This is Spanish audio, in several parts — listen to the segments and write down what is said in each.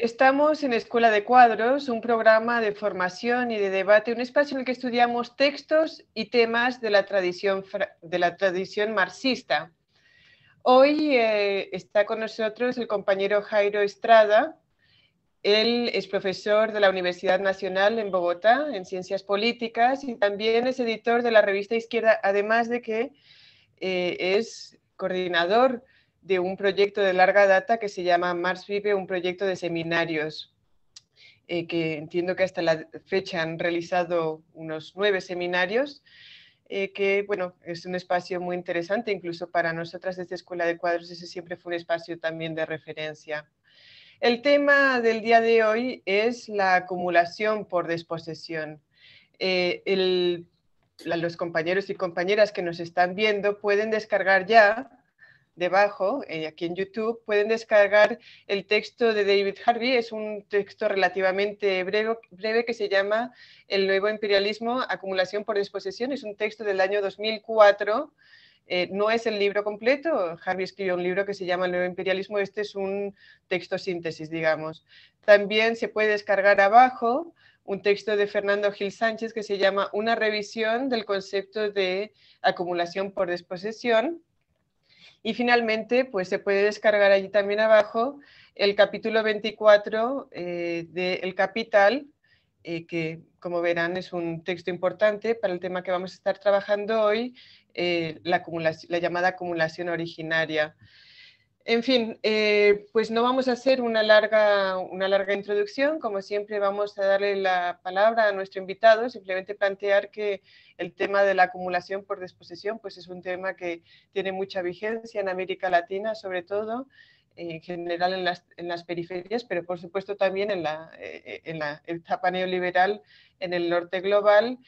Estamos en Escuela de Cuadros, un programa de formación y de debate, un espacio en el que estudiamos textos y temas de la tradición, de la tradición marxista. Hoy eh, está con nosotros el compañero Jairo Estrada. Él es profesor de la Universidad Nacional en Bogotá en Ciencias Políticas y también es editor de la revista Izquierda, además de que eh, es coordinador de un proyecto de larga data que se llama Mars Vive, un proyecto de seminarios, eh, que entiendo que hasta la fecha han realizado unos nueve seminarios, eh, que bueno, es un espacio muy interesante, incluso para nosotras desde Escuela de Cuadros ese siempre fue un espacio también de referencia. El tema del día de hoy es la acumulación por desposesión. Eh, los compañeros y compañeras que nos están viendo pueden descargar ya debajo, eh, aquí en YouTube, pueden descargar el texto de David Harvey. Es un texto relativamente breve, que se llama El nuevo imperialismo, acumulación por desposesión. Es un texto del año 2004. Eh, no es el libro completo. Harvey escribió un libro que se llama El nuevo imperialismo. Este es un texto síntesis, digamos. También se puede descargar abajo un texto de Fernando Gil Sánchez que se llama Una revisión del concepto de acumulación por desposesión. Y finalmente, pues se puede descargar allí también abajo el capítulo 24 del eh, de El Capital, eh, que como verán es un texto importante para el tema que vamos a estar trabajando hoy, eh, la llamada acumulación originaria. En fin, eh, pues no vamos a hacer una larga, una larga introducción, como siempre vamos a darle la palabra a nuestro invitado, simplemente plantear que el tema de la acumulación por disposición, pues es un tema que tiene mucha vigencia en América Latina, sobre todo, eh, en general en las, periferias, pero por supuesto también en eh, en la etapa neoliberal en el norte global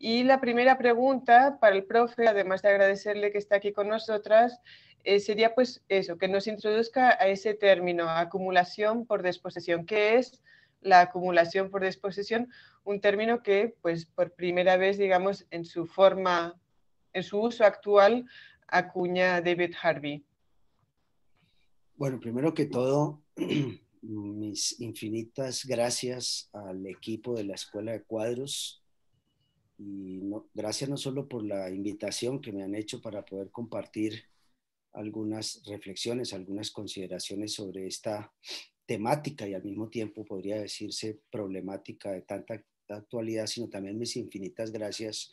y la primera pregunta para el profe, además de agradecerle que está aquí con nosotras, eh, sería pues eso, que nos introduzca a ese término, acumulación por desposesión. ¿Qué es la acumulación por desposesión? Un término que pues por primera vez, digamos, en su forma, en su uso actual, acuña David Harvey. Bueno, primero que todo, mis infinitas gracias al equipo de la Escuela de Cuadros y gracias no solo por la invitación que me han hecho para poder compartir algunas reflexiones, algunas consideraciones sobre esta temática y al mismo tiempo podría decirse problemática de tanta actualidad, sino también mis infinitas gracias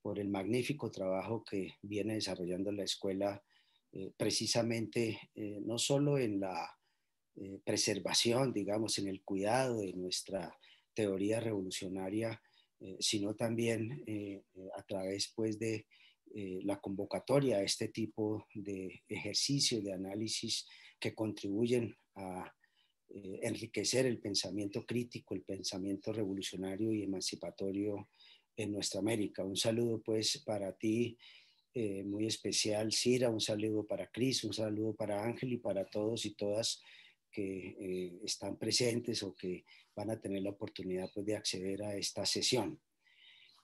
por el magnífico trabajo que viene desarrollando la escuela, eh, precisamente eh, no solo en la eh, preservación, digamos, en el cuidado de nuestra teoría revolucionaria, eh, sino también eh, eh, a través pues, de la convocatoria a este tipo de ejercicio, de análisis que contribuyen a enriquecer el pensamiento crítico, el pensamiento revolucionario y emancipatorio en nuestra América. Un saludo pues para ti, muy especial, Cira, un saludo para Cris, un saludo para Ángel y para todos y todas que están presentes o que van a tener la oportunidad pues, de acceder a esta sesión.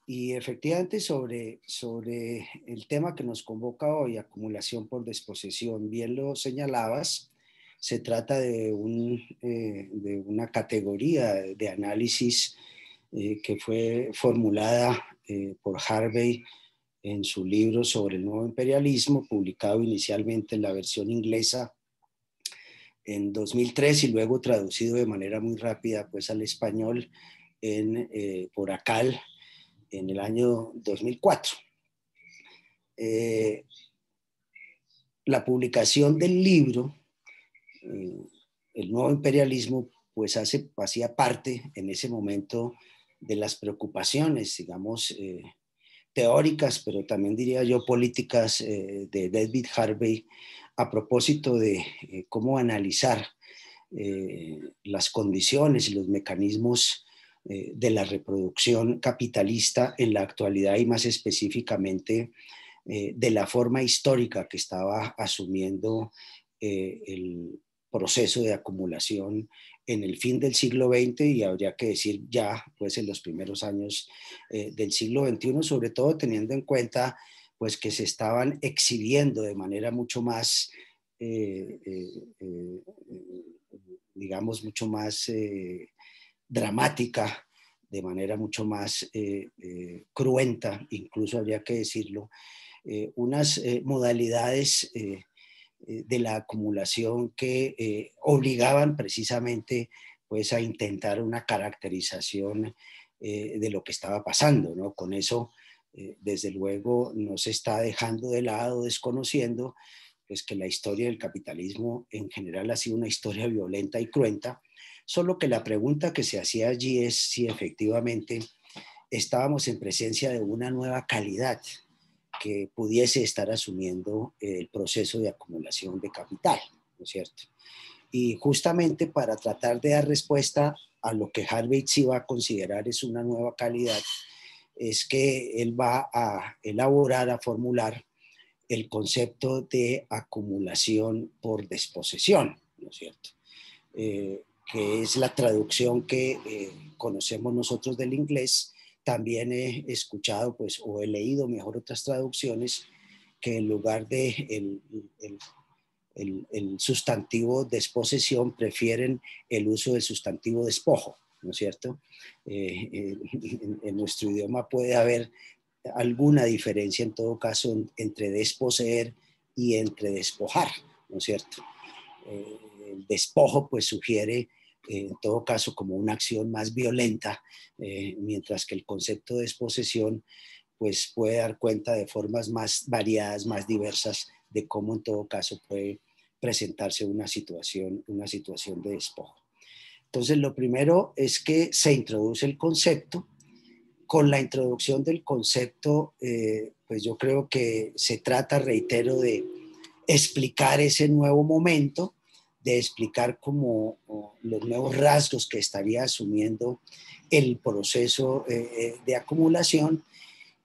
Y efectivamente sobre, sobre el tema que nos convoca hoy, acumulación por desposesión, bien lo señalabas, se trata de, un, eh, de una categoría de análisis eh, que fue formulada eh, por Harvey en su libro sobre el nuevo imperialismo, publicado inicialmente en la versión inglesa en 2003 y luego traducido de manera muy rápida pues al español en, eh, por ACAL en el año 2004. Eh, la publicación del libro, eh, El nuevo imperialismo, pues hace, hacía parte en ese momento de las preocupaciones, digamos, teóricas, pero también diría yo políticas de David Harvey a propósito de eh, cómo analizar eh, las condiciones y los mecanismos eh, de la reproducción capitalista en la actualidad y más específicamente de la forma histórica que estaba asumiendo el proceso de acumulación en el fin del siglo XX y habría que decir ya, pues en los primeros años del siglo XXI, sobre todo teniendo en cuenta pues que se estaban exhibiendo de manera mucho más, eh, eh, eh, digamos, mucho más dramática, de manera mucho más cruenta, incluso habría que decirlo, unas modalidades de la acumulación que obligaban precisamente pues a intentar una caracterización de lo que estaba pasando, ¿no? Con eso eh, desde luego no se está dejando de lado, desconociendo, pues que la historia del capitalismo en general ha sido una historia violenta y cruenta, solo que la pregunta que se hacía allí es si efectivamente estábamos en presencia de una nueva calidad que pudiese estar asumiendo el proceso de acumulación de capital, ¿no es cierto? Y justamente para tratar de dar respuesta a lo que Harvey sí va a considerar es una nueva calidad, es que él va a elaborar, a formular el concepto de acumulación por desposesión, ¿no es cierto? Eh, que es la traducción que eh, conocemos nosotros del inglés. También he escuchado, pues, o he leído mejor otras traducciones que en lugar de el, sustantivo desposesión prefieren el uso del sustantivo despojo. ¿no es cierto? Eh, eh, en, nuestro idioma puede haber alguna diferencia en todo caso entre desposeer y entre despojar, ¿no es cierto? Eh, el despojo pues sugiere en todo caso como una acción más violenta, mientras que el concepto de desposesión pues puede dar cuenta de formas más variadas, más diversas de cómo en todo caso puede presentarse una situación, una situación de despojo. Entonces, lo primero es que se introduce el concepto. Con la introducción del concepto, eh, pues yo creo que se trata, reitero, de explicar ese nuevo momento, de explicar como los nuevos rasgos que estaría asumiendo el proceso eh, eh, de acumulación.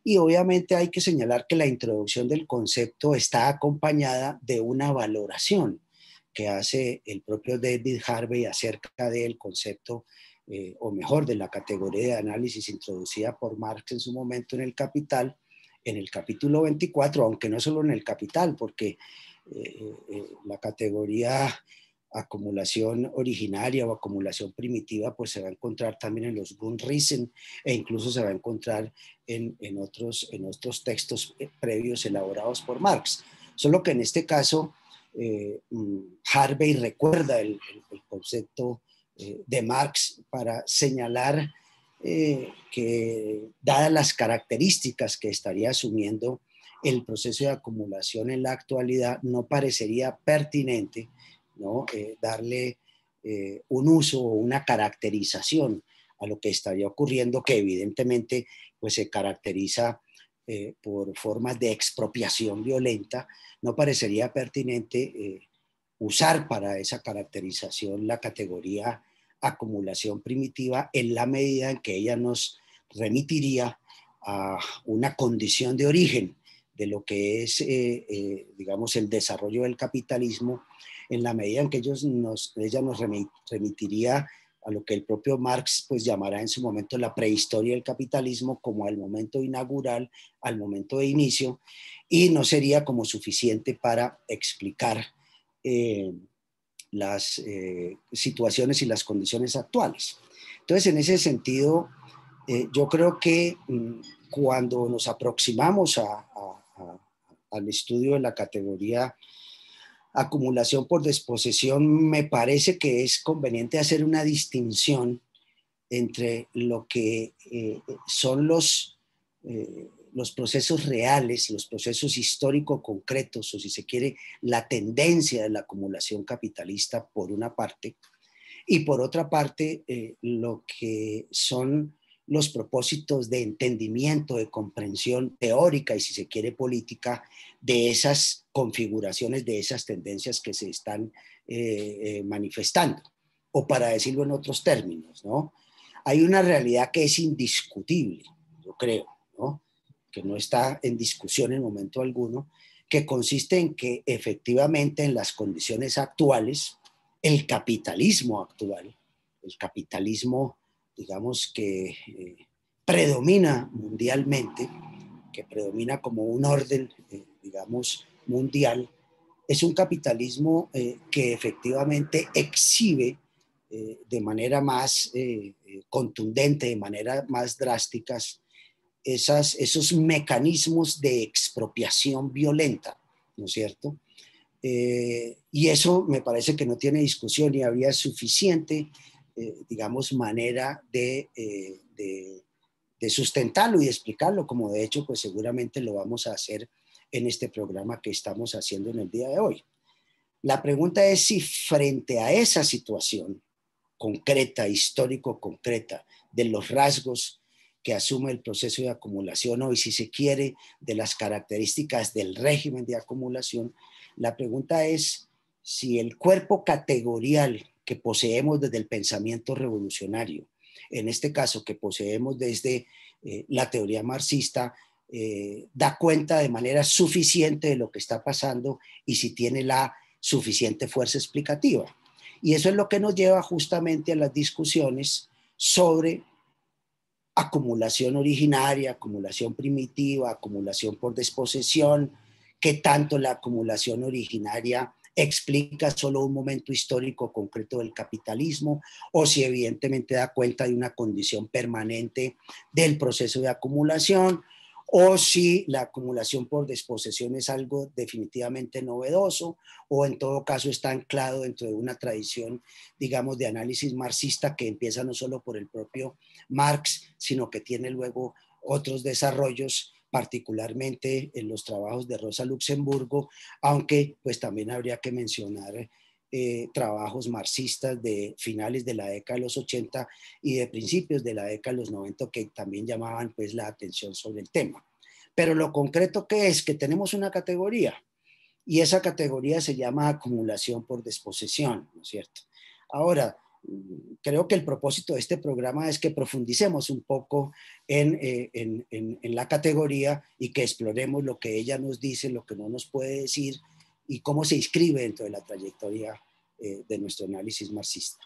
Y obviamente hay que señalar que la introducción del concepto está acompañada de una valoración que hace el propio David Harvey acerca del concepto, eh, o mejor, de la categoría de análisis introducida por Marx en su momento en el Capital, en el capítulo 24, aunque no solo en el Capital, porque eh, eh, la categoría acumulación originaria o acumulación primitiva, pues se va a encontrar también en los Grundrissen e incluso se va a encontrar en, otros, en otros textos previos elaborados por Marx. Solo que en este caso eh, mm, Harvey recuerda el, concepto eh, de Marx para señalar eh, que dadas las características que estaría asumiendo el proceso de acumulación en la actualidad, no parecería pertinente darle un uso o una caracterización a lo que estaría ocurriendo, que evidentemente pues, se caracteriza eh, por formas de expropiación violenta, no parecería pertinente eh, usar para esa caracterización la categoría acumulación primitiva en la medida en que ella nos remitiría a una condición de origen de lo que es, eh, digamos, el desarrollo del capitalismo, en la medida en que ellos nos, ella nos remitiría a lo que el propio Marx pues llamará en su momento la prehistoria del capitalismo como al momento inaugural, al momento de inicio, y no sería como suficiente para explicar eh, las eh, situaciones y las condiciones actuales. Entonces, en ese sentido, eh, yo creo que mm, cuando nos aproximamos al estudio de la categoría acumulación por desposesión, me parece que es conveniente hacer una distinción entre lo que eh, son los, eh, los procesos reales, los procesos histórico concretos, o si se quiere, la tendencia de la acumulación capitalista por una parte, y por otra parte, eh, lo que son los propósitos de entendimiento, de comprensión teórica y si se quiere política de esas configuraciones, de esas tendencias que se están eh, eh, manifestando. O para decirlo en otros términos, ¿no? Hay una realidad que es indiscutible, yo creo, ¿no? que no está en discusión en momento alguno, que consiste en que efectivamente en las condiciones actuales, el capitalismo actual, el capitalismo digamos, que eh, predomina mundialmente, que predomina como un orden, eh, digamos, mundial, es un capitalismo eh, que efectivamente exhibe de manera más contundente, de manera más drástica, esos mecanismos de expropiación violenta, ¿no es cierto? y eso me parece que no tiene discusión y había suficiente eh, digamos, manera eh, de, de, sustentarlo y explicarlo, como de hecho, pues seguramente lo vamos a hacer en este programa que estamos haciendo en el día de hoy. La pregunta es si frente a esa situación concreta, histórico concreta, de los rasgos que asume el proceso de acumulación o si se quiere, de las características del régimen de acumulación, la pregunta es si el cuerpo categorial que poseemos desde el pensamiento revolucionario, en este caso que poseemos desde eh, la teoría marxista, eh, da cuenta de manera suficiente de lo que está pasando y si tiene la suficiente fuerza explicativa. Y eso es lo que nos lleva justamente a las discusiones sobre acumulación originaria, acumulación primitiva, acumulación por desposesión, qué tanto la acumulación originaria explica solo un momento histórico concreto del capitalismo o si evidentemente da cuenta de una condición permanente del proceso de acumulación o si la acumulación por desposesión es algo definitivamente novedoso o en todo caso está anclado dentro de una tradición, digamos, de análisis marxista que empieza no solo por el propio Marx, sino que tiene luego otros desarrollos particularmente en los trabajos de Rosa Luxemburgo, aunque pues también habría que mencionar eh, trabajos marxistas de finales de la década de los 80 y de principios de la década de los 90 que también llamaban pues la atención sobre el tema. Pero lo concreto que es que tenemos una categoría y esa categoría se llama acumulación por desposesión, ¿no es cierto? Ahora, creo que el propósito de este programa es que profundicemos un poco eh, en, en, en, la categoría y que exploremos lo que ella nos dice, lo que no nos puede decir y cómo se inscribe dentro de la trayectoria eh, de nuestro análisis marxista.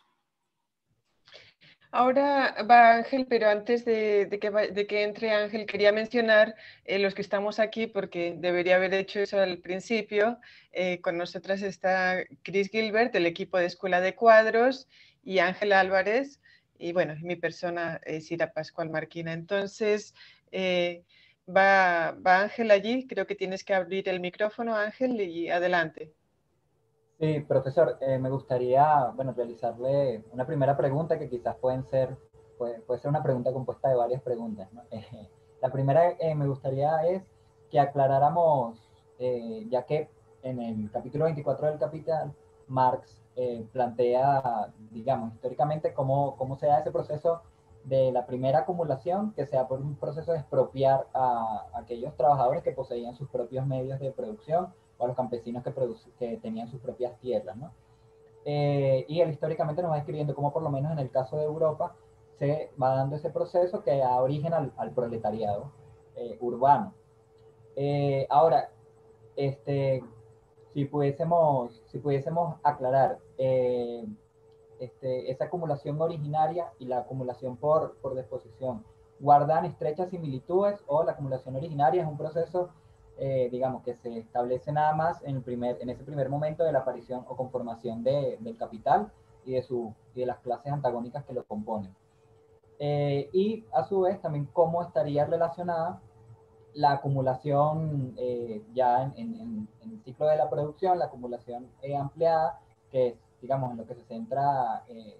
Ahora va Ángel, pero antes de, de, que, de que, entre Ángel, quería mencionar eh, los que estamos aquí, porque debería haber hecho eso al principio. con nosotras está Chris Gilbert, del equipo de Escuela de Cuadros, y Ángela Álvarez, y bueno, mi persona es Ira Pascual Marquina. Entonces, eh, va Ángel allí, creo que tienes que abrir el micrófono, Ángel, y adelante. Sí, profesor, eh, me gustaría, bueno, realizarle una primera pregunta que quizás pueden ser, puede, ser una pregunta compuesta de varias preguntas. la primera eh, me gustaría es que aclaráramos, ya que en el capítulo 24 del Capital, Marx eh, plantea, digamos, históricamente cómo, cómo se da ese proceso de la primera acumulación, que sea por un proceso de expropiar a, aquellos trabajadores que poseían sus propios medios de producción o a los campesinos que, que tenían sus propias tierras, ¿no? Eh, y él históricamente nos va describiendo cómo por lo menos en el caso de Europa se va dando ese proceso que da origen al, proletariado eh, urbano. ahora, este, si pudiésemos, si pudiésemos aclarar eh, este, esa acumulación originaria y la acumulación por, por disposición, guardan estrechas similitudes o la acumulación originaria es un proceso, eh, digamos, que se establece nada más en, el primer, en ese primer momento de la aparición o conformación de, del capital y de, su, de las clases antagónicas que lo componen. Eh, y a su vez también cómo estaría relacionada la acumulación eh, ya en, el ciclo de la producción, la acumulación eh, ampliada, que es, digamos, en lo que se centra eh,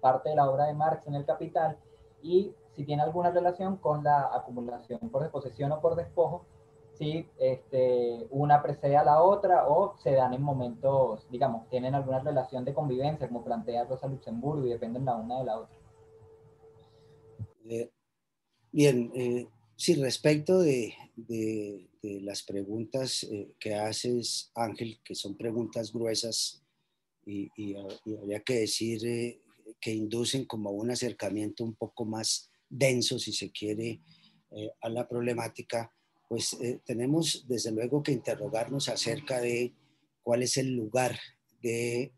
parte de la obra de Marx en el Capital, y si tiene alguna relación con la acumulación por desposesión o por despojo, si este, una precede a la otra o se dan en momentos, digamos, tienen alguna relación de convivencia, como plantea Rosa Luxemburgo, y dependen la una de la otra. Bien, eh, Sí, respecto de, las preguntas eh, que haces, Ángel, que son preguntas gruesas y, ah, habría que decir eh, que inducen como un acercamiento un poco más denso, si se quiere, eh, a la problemática, pues tenemos desde luego que interrogarnos acerca de cuál es el lugar de,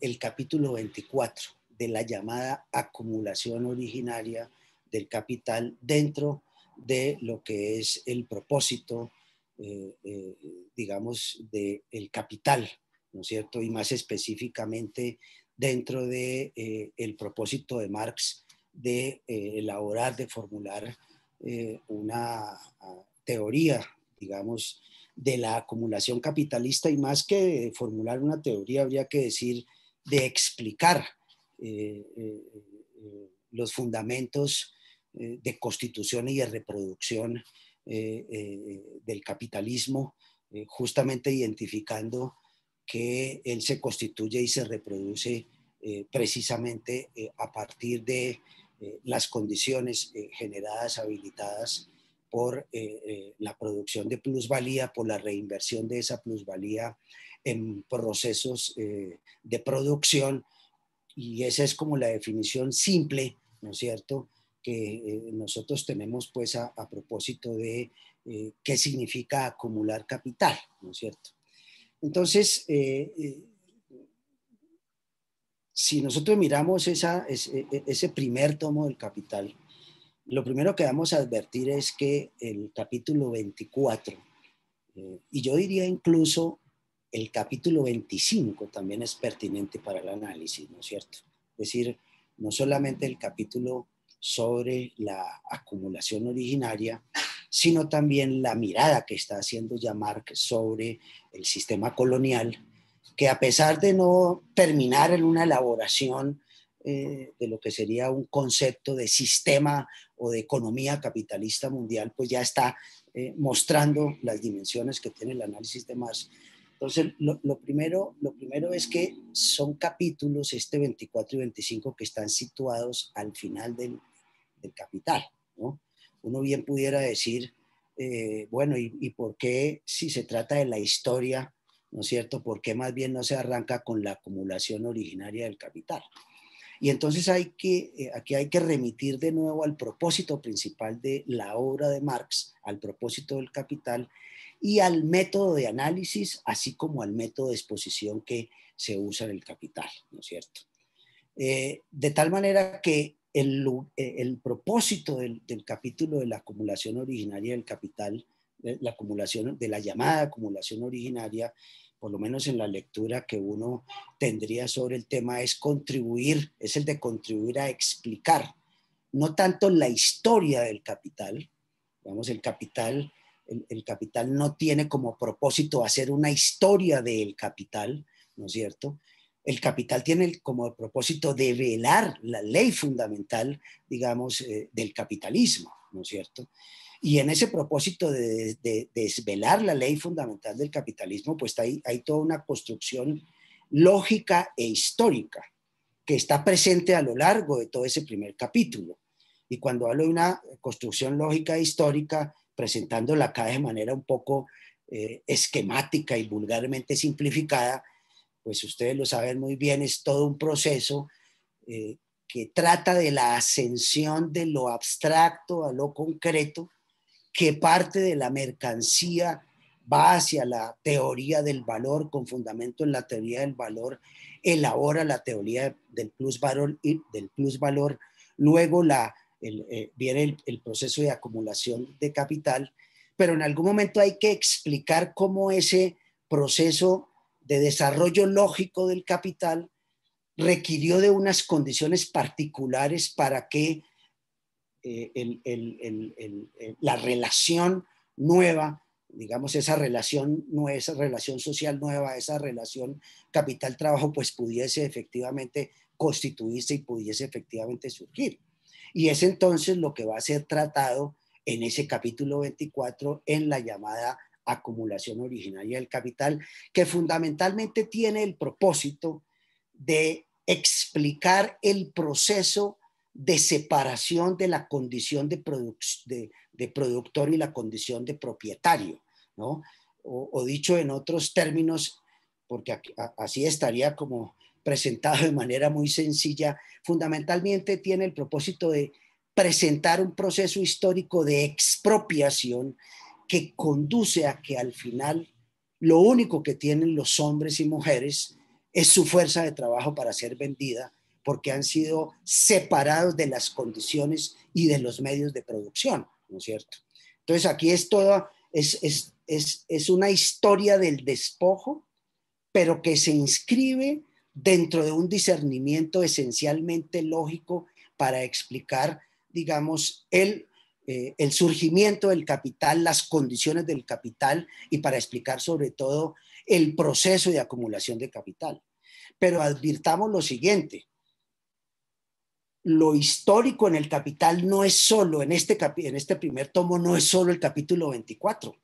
el capítulo 24 de la llamada acumulación originaria del capital dentro de lo que es el propósito, eh, eh, digamos, del capital, ¿no es cierto? Y más específicamente dentro del de, eh, el propósito de Marx de elaborar, de formular una ah, teoría, digamos, de la acumulación capitalista y más que formular una teoría, habría que decir de explicar los fundamentos eh, de constitución y de reproducción eh, eh, del capitalismo, justamente identificando que él se constituye y se reproduce precisamente a partir de las condiciones generadas, habilitadas por la producción de plusvalía, por la reinversión de esa plusvalía en procesos de producción. Y esa es como la definición simple, ¿no es cierto?, que eh, nosotros tenemos pues a, propósito de eh, qué significa acumular capital, ¿no es cierto? Entonces, eh, si nosotros miramos esa, ese, e, ese, primer tomo del capital, lo primero que vamos a advertir es que el capítulo 24, y yo diría incluso el capítulo 25 también es pertinente para el análisis, ¿no es cierto? Es decir, no solamente el capítulo sobre la acumulación originaria, sino también la mirada que está haciendo ya sobre el sistema colonial, que a pesar de no terminar en una elaboración eh, de lo que sería un concepto de sistema o de economía capitalista mundial, pues ya está eh, mostrando las dimensiones que tiene el análisis de Marx. Entonces, primero, lo primero es que son capítulos, este 24 y 25, que están situados al final del, del capital. ¿no? Uno bien pudiera decir, eh, bueno, ¿y, por qué si se trata de la historia, ¿no es cierto? ¿Por qué más bien no se arranca con la acumulación originaria del capital? Y entonces hay que, eh, aquí hay que remitir de nuevo al propósito principal de la obra de Marx, al propósito del capital y al método de análisis, así como al método de exposición que se usa en el capital, ¿no es cierto? Eh, de tal manera que eh, el, propósito del, capítulo de la acumulación originaria del capital, de la acumulación, de la llamada acumulación originaria, por lo menos en la lectura que uno tendría sobre el tema, es contribuir, es el de contribuir a explicar, no tanto la historia del capital, digamos, el capital, el, el capital no tiene como propósito hacer una historia del capital, ¿no es cierto? el capital tiene como propósito de velar la ley fundamental, digamos, eh, del capitalismo, ¿no es cierto? Y en ese propósito de, desvelar la ley fundamental del capitalismo, pues hay, hay toda una construcción lógica e histórica que está presente a lo largo de todo ese primer capítulo. Y cuando hablo de una construcción lógica e histórica, presentándola acá de manera un poco eh, esquemática y vulgarmente simplificada, pues ustedes lo saben muy bien, es todo un proceso eh, que trata de la ascensión de lo abstracto a lo concreto, que parte de la mercancía va hacia la teoría del valor, con fundamento en la teoría del valor, elabora la teoría del plus valor, y del plus luego la, eh, viene el proceso de acumulación de capital, pero en algún momento hay que explicar cómo ese proceso de desarrollo lógico del capital requirió de unas condiciones particulares para que eh, la relación nueva, digamos, esa relación, esa relación social nueva, esa relación capital-trabajo, pues pudiese efectivamente constituirse y pudiese efectivamente surgir. Y es entonces lo que va a ser tratado en ese capítulo 24 en la llamada acumulación originaria del capital, que fundamentalmente tiene el propósito de explicar el proceso de separación de la condición de, de, productor y la condición de propietario, ¿no? O, dicho en otros términos, porque así estaría como presentado de manera muy sencilla, fundamentalmente tiene el propósito de presentar un proceso histórico de expropiación que conduce a que al final lo único que tienen los hombres y mujeres es su fuerza de trabajo para ser vendida porque han sido separados de las condiciones y de los medios de producción, ¿no es cierto? Entonces aquí es toda, es, es, es, es una historia del despojo, pero que se inscribe dentro de un discernimiento esencialmente lógico para explicar, digamos, el eh, el surgimiento del capital, las condiciones del capital y para explicar sobre todo el proceso de acumulación de capital. Pero advirtamos lo siguiente, lo histórico en el capital no es solo, en este, en este primer tomo no es solo el capítulo 24,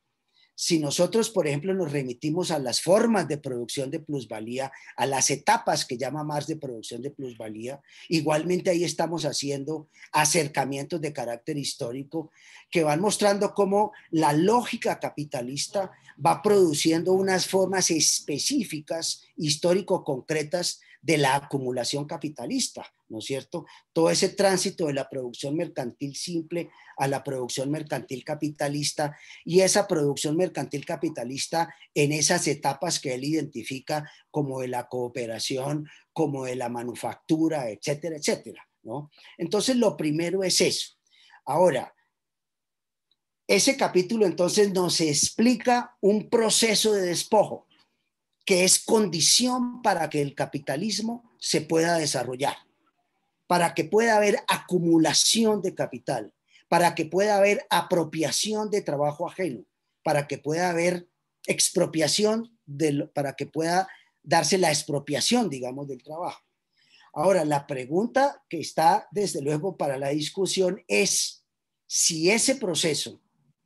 si nosotros, por ejemplo, nos remitimos a las formas de producción de plusvalía, a las etapas que llama Marx de producción de plusvalía, igualmente ahí estamos haciendo acercamientos de carácter histórico que van mostrando cómo la lógica capitalista va produciendo unas formas específicas, histórico-concretas de la acumulación capitalista. ¿no es cierto? Todo ese tránsito de la producción mercantil simple a la producción mercantil capitalista y esa producción mercantil capitalista en esas etapas que él identifica como de la cooperación, como de la manufactura, etcétera, etcétera, Entonces lo primero es eso. Ahora, ese capítulo entonces nos explica un proceso de despojo que es condición para que el capitalismo se pueda desarrollar para que pueda haber acumulación de capital, para que pueda haber apropiación de trabajo ajeno, para que pueda haber expropiación, de, para que pueda darse la expropiación, digamos, del trabajo. Ahora, la pregunta que está, desde luego, para la discusión es si ese proceso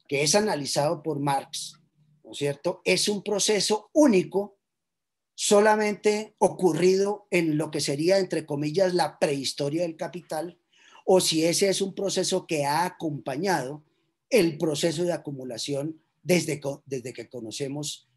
que es analizado por Marx, ¿no es cierto?, es un proceso único solamente ocurrido en lo que sería, entre comillas, la prehistoria del capital, o si ese es un proceso que ha acompañado el proceso de acumulación desde, que conocemos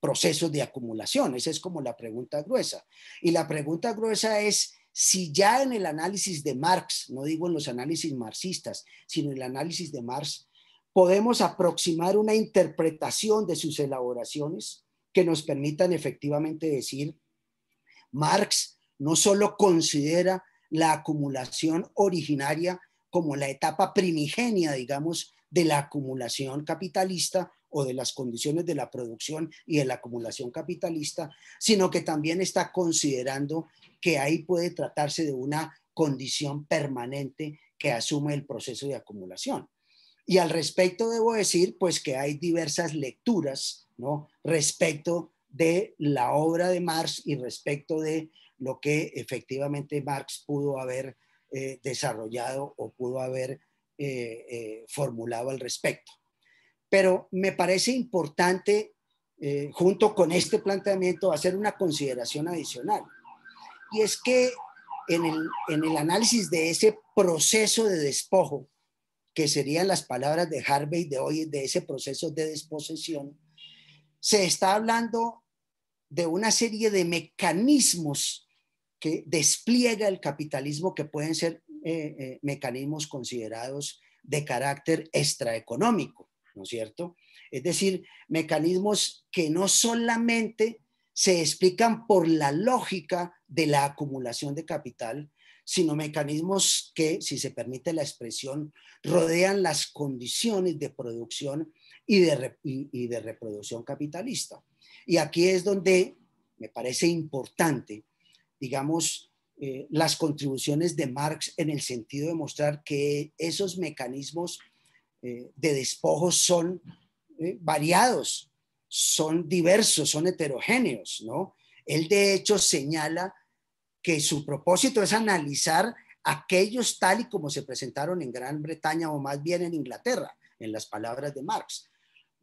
procesos de acumulación. Esa es como la pregunta gruesa. Y la pregunta gruesa es si ya en el análisis de Marx, no digo en los análisis marxistas, sino en el análisis de Marx, podemos aproximar una interpretación de sus elaboraciones que nos permitan efectivamente decir, Marx no solo considera la acumulación originaria como la etapa primigenia, digamos, de la acumulación capitalista o de las condiciones de la producción y de la acumulación capitalista, sino que también está considerando que ahí puede tratarse de una condición permanente que asume el proceso de acumulación. Y al respecto debo decir, pues que hay diversas lecturas respecto de la obra de Marx y respecto de lo que efectivamente Marx pudo haber eh, desarrollado o pudo haber eh, eh, formulado al respecto. Pero me parece importante, junto con este planteamiento, hacer una consideración adicional. Y es que en el, en el análisis de ese proceso de despojo, que serían las palabras de Harvey de hoy, de ese proceso de desposesión, se está hablando de una serie de mecanismos que despliega el capitalismo que pueden ser eh, eh, mecanismos considerados de carácter extraeconómico, ¿no es cierto? Es decir, mecanismos que no solamente se explican por la lógica de la acumulación de capital, sino mecanismos que, si se permite la expresión, rodean las condiciones de producción y de, y, de reproducción capitalista. Y aquí es donde me parece importante, digamos, eh, las contribuciones de Marx en el sentido de mostrar que esos mecanismos eh, de despojo son eh, variados, son diversos, son heterogéneos, ¿no? Él de hecho señala que su propósito es analizar aquellos tal y como se presentaron en Gran Bretaña o más bien en Inglaterra, en las palabras de Marx.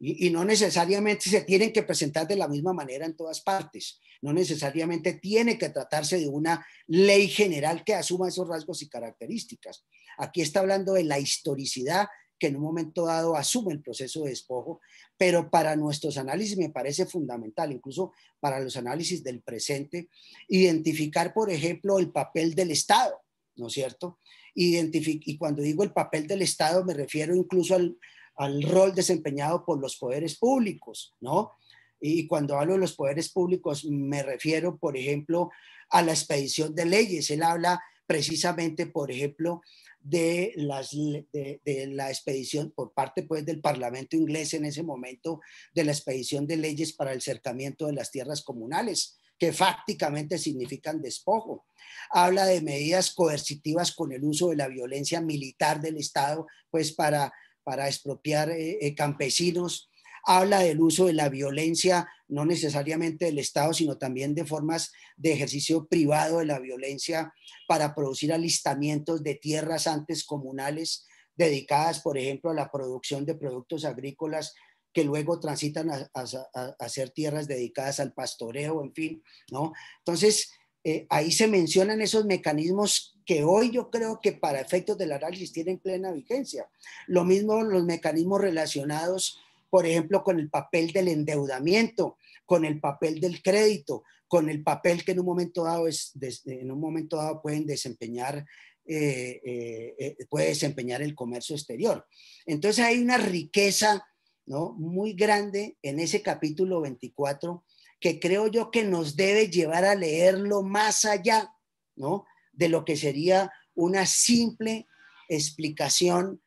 Y, no necesariamente se tienen que presentar de la misma manera en todas partes. No necesariamente tiene que tratarse de una ley general que asuma esos rasgos y características. Aquí está hablando de la historicidad que en un momento dado asume el proceso de despojo, pero para nuestros análisis me parece fundamental, incluso para los análisis del presente, identificar, por ejemplo, el papel del Estado, ¿no es cierto? Identific y cuando digo el papel del Estado me refiero incluso al, al rol desempeñado por los poderes públicos, ¿no? Y cuando hablo de los poderes públicos, me refiero, por ejemplo, a la expedición de leyes. Él habla precisamente, por ejemplo, de, las, de, la expedición por parte pues, del Parlamento inglés en ese momento, de la expedición de leyes para el cercamiento de las tierras comunales, que fácticamente significan despojo. Habla de medidas coercitivas con el uso de la violencia militar del Estado, pues para para expropiar eh, eh, campesinos, habla del uso de la violencia, no necesariamente del Estado, sino también de formas de ejercicio privado de la violencia para producir alistamientos de tierras antes comunales dedicadas, por ejemplo, a la producción de productos agrícolas que luego transitan a, a, ser tierras dedicadas al pastoreo, en fin, ¿no? Entonces, eh, ahí se mencionan esos mecanismos que hoy yo creo que para efectos del análisis tienen plena vigencia. Lo mismo los mecanismos relacionados, por ejemplo, con el papel del endeudamiento, con el papel del crédito, con el papel que en un momento dado, en un momento dado pueden desempeñar eh, eh, puede desempeñar el comercio exterior. Entonces hay una riqueza muy grande en ese capítulo 24 que creo yo que nos debe llevar a leerlo más allá, ¿no? De lo que sería una simple explicación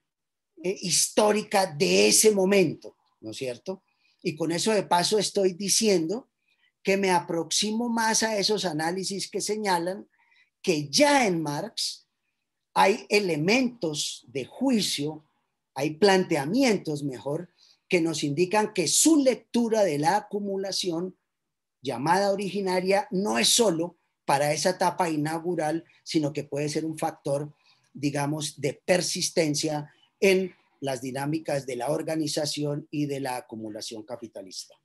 eh, histórica de ese momento, ¿no es cierto? Y con eso de paso estoy diciendo que me aproximo más a esos análisis que señalan que ya en Marx hay elementos de juicio, hay planteamientos mejor, que nos indican que su lectura de la acumulación llamada originaria no es solo para esa etapa inaugural, sino que puede ser un factor, digamos, de persistencia en las dinámicas de la organización y de la acumulación capitalista.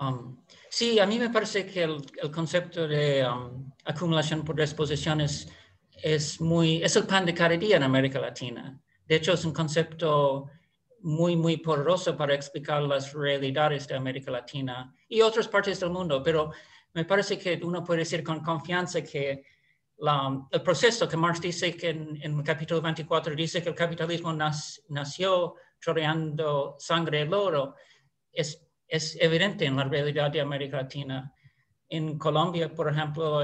Um, sí, a mí me parece que el, concepto de um, acumulación por disposiciones es, es, muy, es el pan de cada día en América Latina. De hecho, es un concepto muy, muy poderoso para explicar las realidades de América Latina y otras partes del mundo, pero me parece que uno puede decir con confianza que el proceso que Marx dice que en, el capítulo 24 dice que el capitalismo nació chorreando sangre y oro, es, es evidente en la realidad de América Latina. En Colombia, por ejemplo,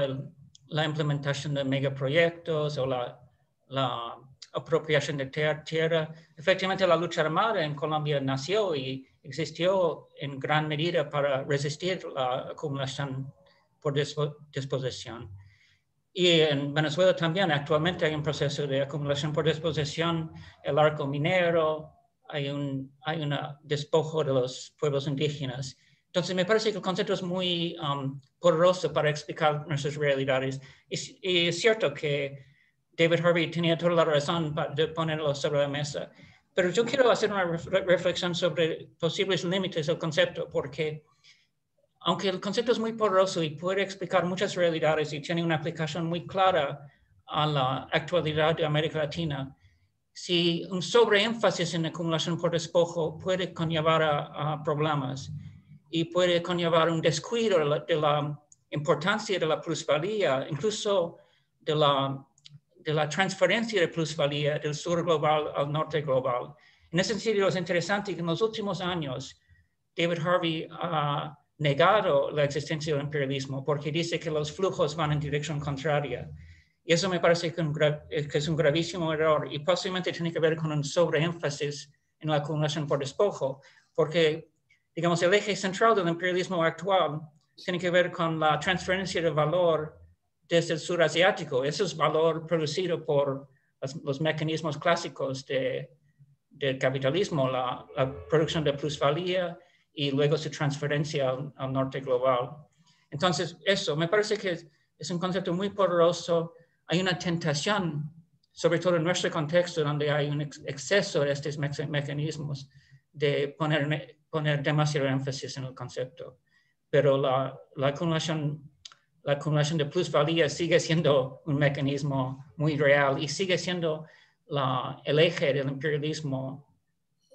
la implementación de megaproyectos o la, la apropiación de tierra. Efectivamente, la lucha armada en Colombia nació y existió en gran medida para resistir la acumulación por disposición. Y en Venezuela también actualmente hay un proceso de acumulación por disposición, el arco minero, hay un hay una despojo de los pueblos indígenas. Entonces, me parece que el concepto es muy um, poderoso para explicar nuestras realidades. y es cierto que David Harvey tenía toda la razón de ponerlo sobre la mesa. Pero yo quiero hacer una reflexión sobre posibles límites del concepto, porque aunque el concepto es muy poderoso y puede explicar muchas realidades y tiene una aplicación muy clara a la actualidad de América Latina, si un sobreénfasis en acumulación por despojo puede conllevar a, problemas y puede conllevar un descuido de la importancia de la plusvalía, incluso de la de la transferencia de plusvalía del sur global al norte global. En ese sentido, es interesante que en los últimos años David Harvey ha negado la existencia del imperialismo porque dice que los flujos van en dirección contraria. Y eso me parece que, es un eh, gravísimo error y posiblemente tiene que ver con un sobreénfasis en la acumulación por despojo, porque, digamos, el eje central del imperialismo actual tiene que ver con la transferencia de valor desde el sur asiático. Ese es valor producido por los, mecanismos clásicos de, del capitalismo, la, producción de plusvalía y luego su transferencia al, norte global. Entonces, eso me parece que es, un concepto muy poderoso. Hay una tentación, sobre todo en nuestro contexto, donde hay un exceso de estos mecanismos, de poner, demasiado énfasis en el concepto. Pero la, la acumulación la acumulación de plusvalía sigue siendo un mecanismo muy real y sigue siendo la, el eje del imperialismo,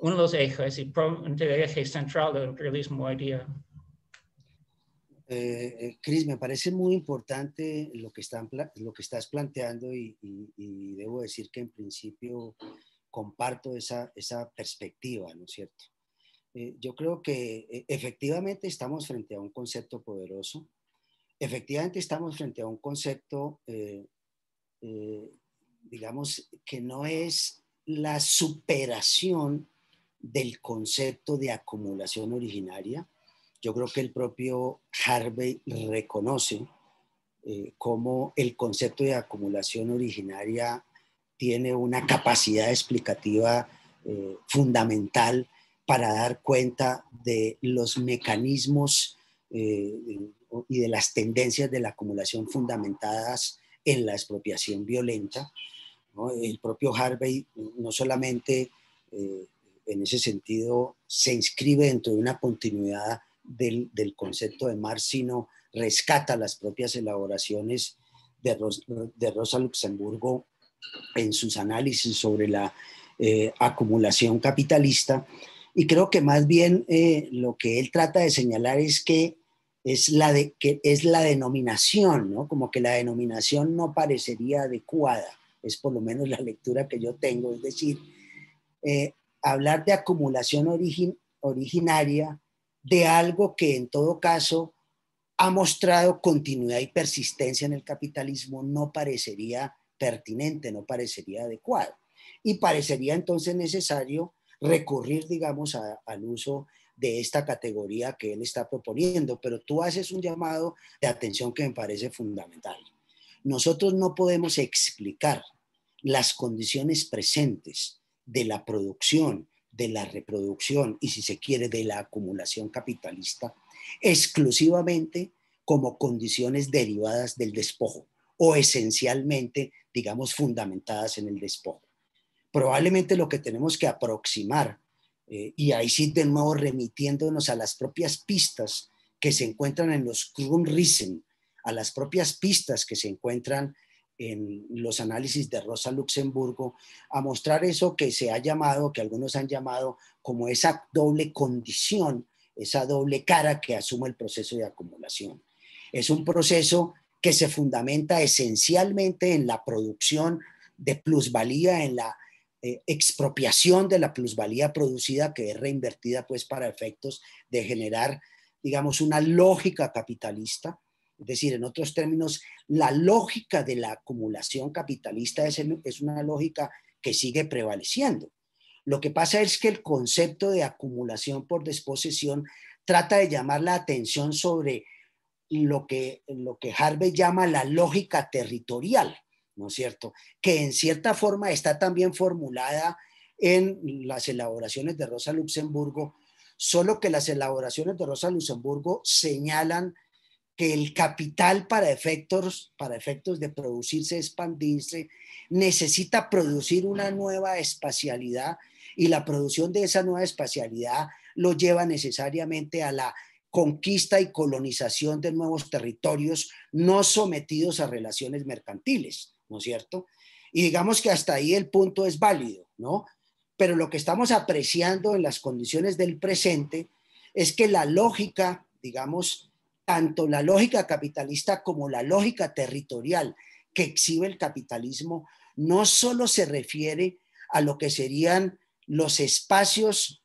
uno de los ejes y el eje central del imperialismo hoy día. Eh, eh, Cris, me parece muy importante lo que, están, lo que estás planteando y, debo decir que en principio comparto esa, esa perspectiva, ¿no es cierto? Eh, yo creo que eh, efectivamente estamos frente a un concepto poderoso efectivamente estamos frente a un concepto, eh, eh, digamos, que no es la superación del concepto de acumulación originaria. Yo creo que el propio Harvey reconoce eh, cómo el concepto de acumulación originaria tiene una capacidad explicativa fundamental para dar cuenta de los mecanismos y de las tendencias de la acumulación fundamentadas en la expropiación violenta. El propio Harvey no solamente eh, en ese sentido se inscribe dentro de una continuidad del, concepto de Marx, sino rescata las propias elaboraciones de, Rosa Luxemburgo en sus análisis sobre la eh, acumulación capitalista. Y creo que más bien eh, lo que él trata de señalar es que es la, de, que es la denominación, ¿no? Como que la denominación no parecería adecuada, es por lo menos la lectura que yo tengo, es decir, eh, hablar de acumulación originaria de algo que en todo caso ha mostrado continuidad y persistencia en el capitalismo no parecería pertinente, no parecería adecuado. Y parecería entonces necesario recurrir, digamos, al uso de esta categoría que él está proponiendo, pero tú haces un llamado de atención que me parece fundamental. Nosotros no podemos explicar las condiciones presentes de la producción, de la reproducción y si se quiere de la acumulación capitalista exclusivamente como condiciones derivadas del despojo o esencialmente, digamos, fundamentadas en el despojo. Probablemente lo que tenemos que aproximar eh, y ahí sí de nuevo remitiéndonos a las propias pistas que se encuentran en los Riesen, a las propias pistas que se encuentran en los análisis de Rosa Luxemburgo, a mostrar eso que se ha llamado, que algunos han llamado como esa doble condición, esa doble cara que asume el proceso de acumulación. Es un proceso que se fundamenta esencialmente en la producción de plusvalía, en la eh, expropiación de la plusvalía producida que es reinvertida pues para efectos de generar, digamos, una lógica capitalista. Es decir, en otros términos, la lógica de la acumulación capitalista es, una lógica que sigue prevaleciendo. Lo que pasa es que el concepto de acumulación por desposesión trata de llamar la atención sobre lo que, lo que Harvey llama la lógica territorial. ¿no es cierto? Que en cierta forma está también formulada en las elaboraciones de Rosa Luxemburgo, solo que las elaboraciones de Rosa Luxemburgo señalan que el capital para efectos, para efectos de producirse, expandirse, necesita producir una nueva espacialidad y la producción de esa nueva espacialidad lo lleva necesariamente a la conquista y colonización de nuevos territorios no sometidos a relaciones mercantiles. ¿no es cierto? Y digamos que hasta ahí el punto es válido, ¿no? Pero lo que estamos apreciando en las condiciones del presente es que la lógica, digamos, tanto la lógica capitalista como la lógica territorial que exhibe el capitalismo, no solo se refiere a lo que serían los espacios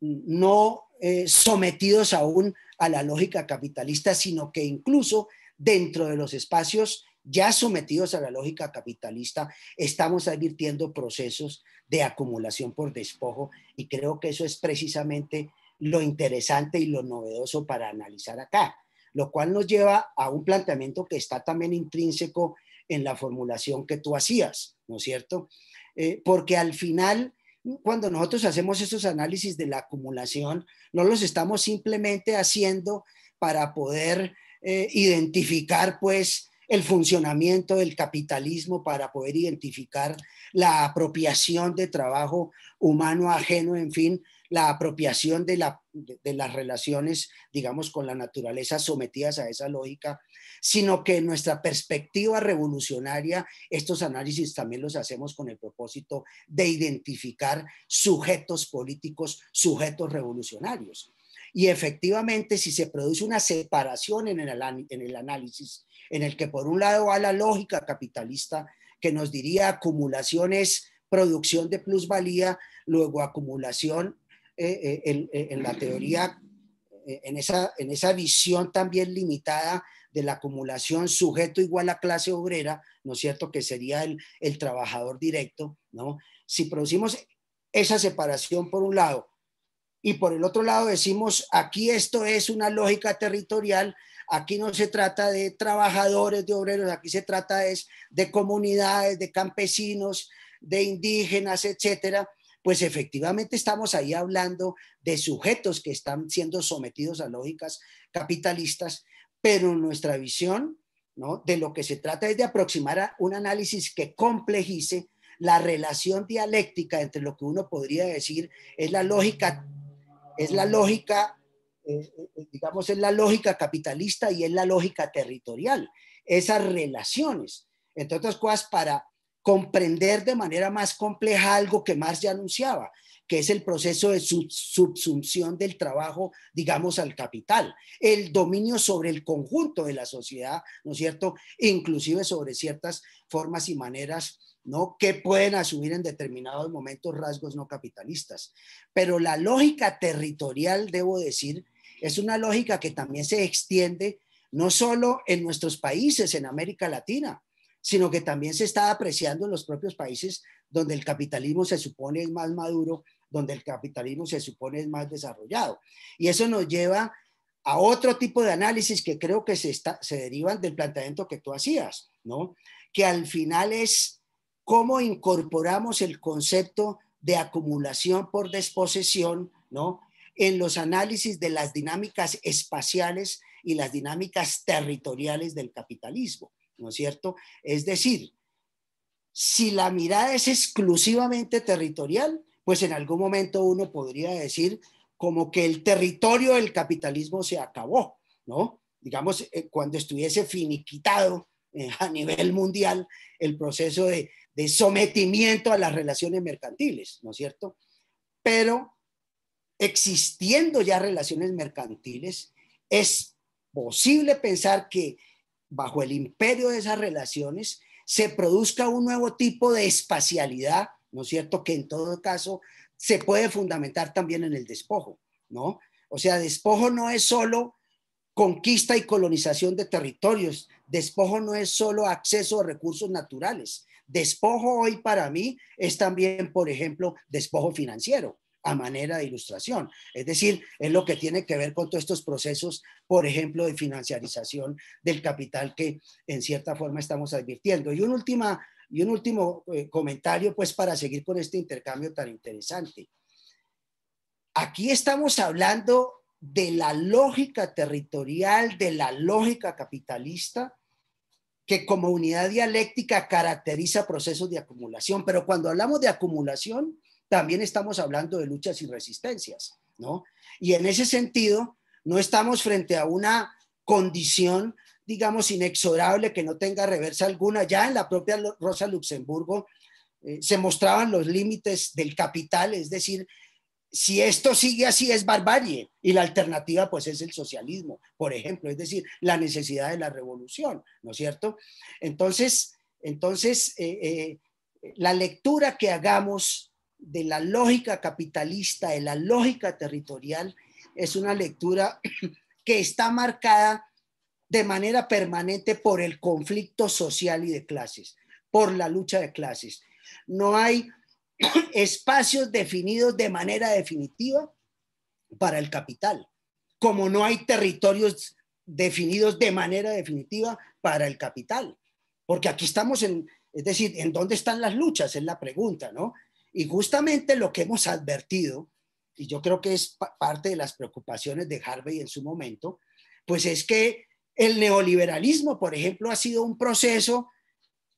no eh, sometidos aún a la lógica capitalista, sino que incluso dentro de los espacios ya sometidos a la lógica capitalista, estamos advirtiendo procesos de acumulación por despojo y creo que eso es precisamente lo interesante y lo novedoso para analizar acá, lo cual nos lleva a un planteamiento que está también intrínseco en la formulación que tú hacías, ¿no es cierto? Eh, porque al final, cuando nosotros hacemos esos análisis de la acumulación, no los estamos simplemente haciendo para poder eh, identificar, pues, el funcionamiento del capitalismo para poder identificar la apropiación de trabajo humano ajeno, en fin, la apropiación de, las relaciones, digamos, con la naturaleza sometidas a esa lógica, sino que en nuestra perspectiva revolucionaria, estos análisis también los hacemos con el propósito de identificar sujetos políticos, sujetos revolucionarios. Y efectivamente, si se produce una separación en el análisis en el que por un lado va la lógica capitalista que nos diría acumulación es producción de plusvalía, luego acumulación eh, eh, eh, en, la teoría, en esa, visión también limitada de la acumulación sujeto igual a clase obrera, ¿no es cierto?, que sería el, el trabajador directo, ¿no? Si producimos esa separación por un lado y por el otro lado decimos, aquí esto es una lógica territorial Aquí no se trata de trabajadores, de obreros, aquí se trata es de comunidades, de campesinos, de indígenas, etcétera. Pues efectivamente estamos ahí hablando de sujetos que están siendo sometidos a lógicas capitalistas, pero nuestra visión ¿no? de lo que se trata es de aproximar un análisis que complejice la relación dialéctica entre lo que uno podría decir es la lógica, es la lógica eh, eh, digamos, es la lógica capitalista y en la lógica territorial, esas relaciones. Entre otras cosas, para comprender de manera más compleja algo que Marx ya anunciaba, que es el proceso de subsunción del trabajo, digamos, al capital, el dominio sobre el conjunto de la sociedad, ¿no es cierto? Inclusive sobre ciertas formas y maneras, ¿no? Que pueden asumir en determinados momentos rasgos no capitalistas. Pero la lógica territorial, debo decir, es una lógica que también se extiende no solo en nuestros países, en América Latina, sino que también se está apreciando en los propios países donde el capitalismo se supone es más maduro, donde el capitalismo se supone es más desarrollado. Y eso nos lleva a otro tipo de análisis que creo que se, está, se derivan del planteamiento que tú hacías, ¿no? Que al final es cómo incorporamos el concepto de acumulación por desposesión, ¿no? en los análisis de las dinámicas espaciales y las dinámicas territoriales del capitalismo, ¿no es cierto? Es decir, si la mirada es exclusivamente territorial, pues en algún momento uno podría decir como que el territorio del capitalismo se acabó, ¿no? Digamos, eh, cuando estuviese finiquitado eh, a nivel mundial el proceso de, sometimiento a las relaciones mercantiles, ¿no es cierto? Pero existiendo ya relaciones mercantiles, es posible pensar que bajo el imperio de esas relaciones se produzca un nuevo tipo de espacialidad, ¿no es cierto? Que en todo caso se puede fundamentar también en el despojo, ¿no? O sea, despojo no es solo conquista y colonización de territorios, despojo no es solo acceso a recursos naturales, despojo hoy para mí es también, por ejemplo, despojo financiero, a manera de ilustración. Es decir, es lo que tiene que ver con todos estos procesos, por ejemplo, de financiarización del capital que en cierta forma estamos advirtiendo. Y un, última, y un último eh, comentario, pues, para seguir con este intercambio tan interesante. Aquí estamos hablando de la lógica territorial, de la lógica capitalista, que como unidad dialéctica caracteriza procesos de acumulación. Pero cuando hablamos de acumulación, también estamos hablando de luchas y resistencias, ¿no? Y en ese sentido, no estamos frente a una condición, digamos, inexorable que no tenga reversa alguna. Ya en la propia Rosa Luxemburgo eh, se mostraban los límites del capital, es decir, si esto sigue así es barbarie y la alternativa pues es el socialismo, por ejemplo, es decir, la necesidad de la revolución, ¿no es cierto? Entonces, entonces eh, eh, la lectura que hagamos de la lógica capitalista, de la lógica territorial, es una lectura que está marcada de manera permanente por el conflicto social y de clases, por la lucha de clases. No hay espacios definidos de manera definitiva para el capital, como no hay territorios definidos de manera definitiva para el capital. Porque aquí estamos en, es decir, ¿en dónde están las luchas? Es la pregunta, ¿no? Y justamente lo que hemos advertido, y yo creo que es parte de las preocupaciones de Harvey en su momento, pues es que el neoliberalismo, por ejemplo, ha sido un proceso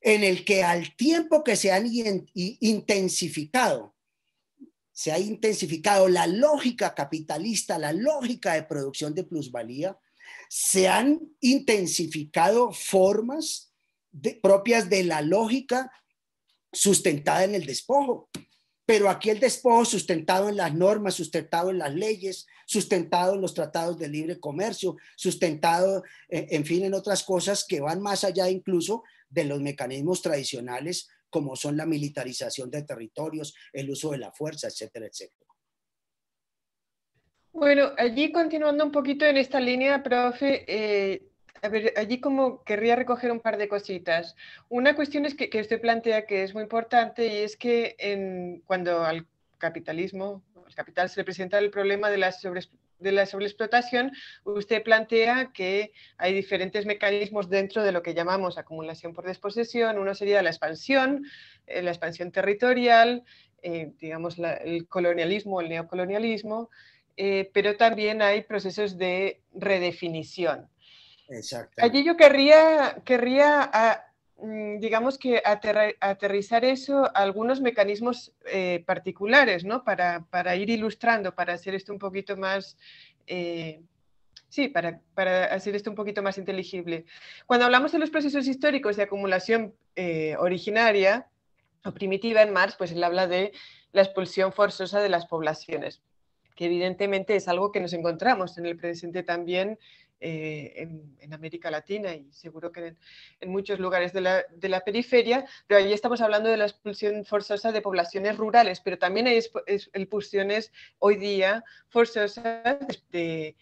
en el que al tiempo que se han intensificado, se ha intensificado la lógica capitalista, la lógica de producción de plusvalía, se han intensificado formas propias de la lógica sustentada en el despojo. Pero aquí el despojo sustentado en las normas, sustentado en las leyes, sustentado en los tratados de libre comercio, sustentado, eh, en fin, en otras cosas que van más allá incluso de los mecanismos tradicionales como son la militarización de territorios, el uso de la fuerza, etcétera, etcétera. Bueno, allí continuando un poquito en esta línea, profe, eh, a ver, allí como querría recoger un par de cositas. Una cuestión es que, usted plantea que es muy importante y es que cuando al capitalismo, al capital se le presenta el problema de la, sobreexplotación, usted plantea que hay diferentes mecanismos dentro de lo que llamamos acumulación por desposesión. Uno sería la expansión, eh, la expansión territorial, eh, digamos el colonialismo, el neocolonialismo. Eh, pero también hay procesos de redefinición. Allí yo querría, querría a, mm, digamos que aterrizar eso a algunos mecanismos eh, particulares, ¿no? Para, para, ir ilustrando, para hacer esto un poquito más... Eh, sí, para, para, hacer esto un poquito más inteligible. Cuando hablamos de los procesos históricos de acumulación eh, originaria o primitiva en Marx, pues él habla de la expulsión forzosa de las poblaciones, que evidentemente es algo que nos encontramos en el presente también eh, en, América Latina y seguro que en, muchos lugares de la, periferia, pero ahí estamos hablando de la expulsión forzosa de poblaciones rurales, pero también hay expulsiones hoy día forzosas de,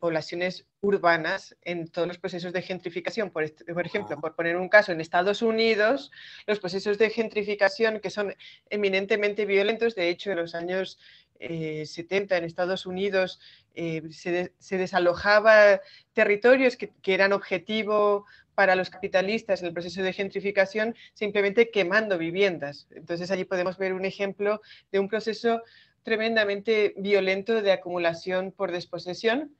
poblaciones urbanas en todos los procesos de gentrificación. Por, ejemplo, ah. por poner un caso, en Estados Unidos, los procesos de gentrificación que son eminentemente violentos, de hecho, en los años eh, 70 en Estados Unidos eh, se, desalojaba territorios que, eran objetivo para los capitalistas en el proceso de gentrificación simplemente quemando viviendas. Entonces allí podemos ver un ejemplo de un proceso tremendamente violento de acumulación por desposesión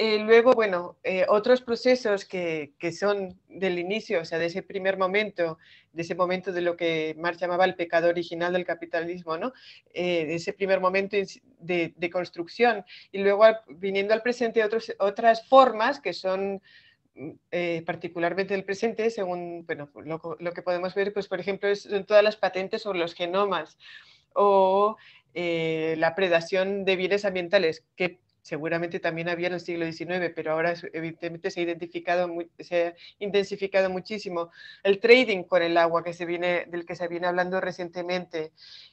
eh, luego, bueno, eh, otros procesos que, que, son del inicio, o sea, de ese primer momento, de ese momento de lo que Marx llamaba el pecado original del capitalismo, ¿no? Eh, de ese primer momento de, construcción. Y luego, viniendo al presente, otras formas que son mm, particularmente del presente, según bueno, lo, que podemos ver, pues por ejemplo, son todas las patentes sobre los genomas o la predación de bienes ambientales, que seguramente también había en el siglo XIX, pero ahora evidentemente se ha, identificado se ha intensificado muchísimo. El trading con el agua que se viene, del que se viene hablando recientemente,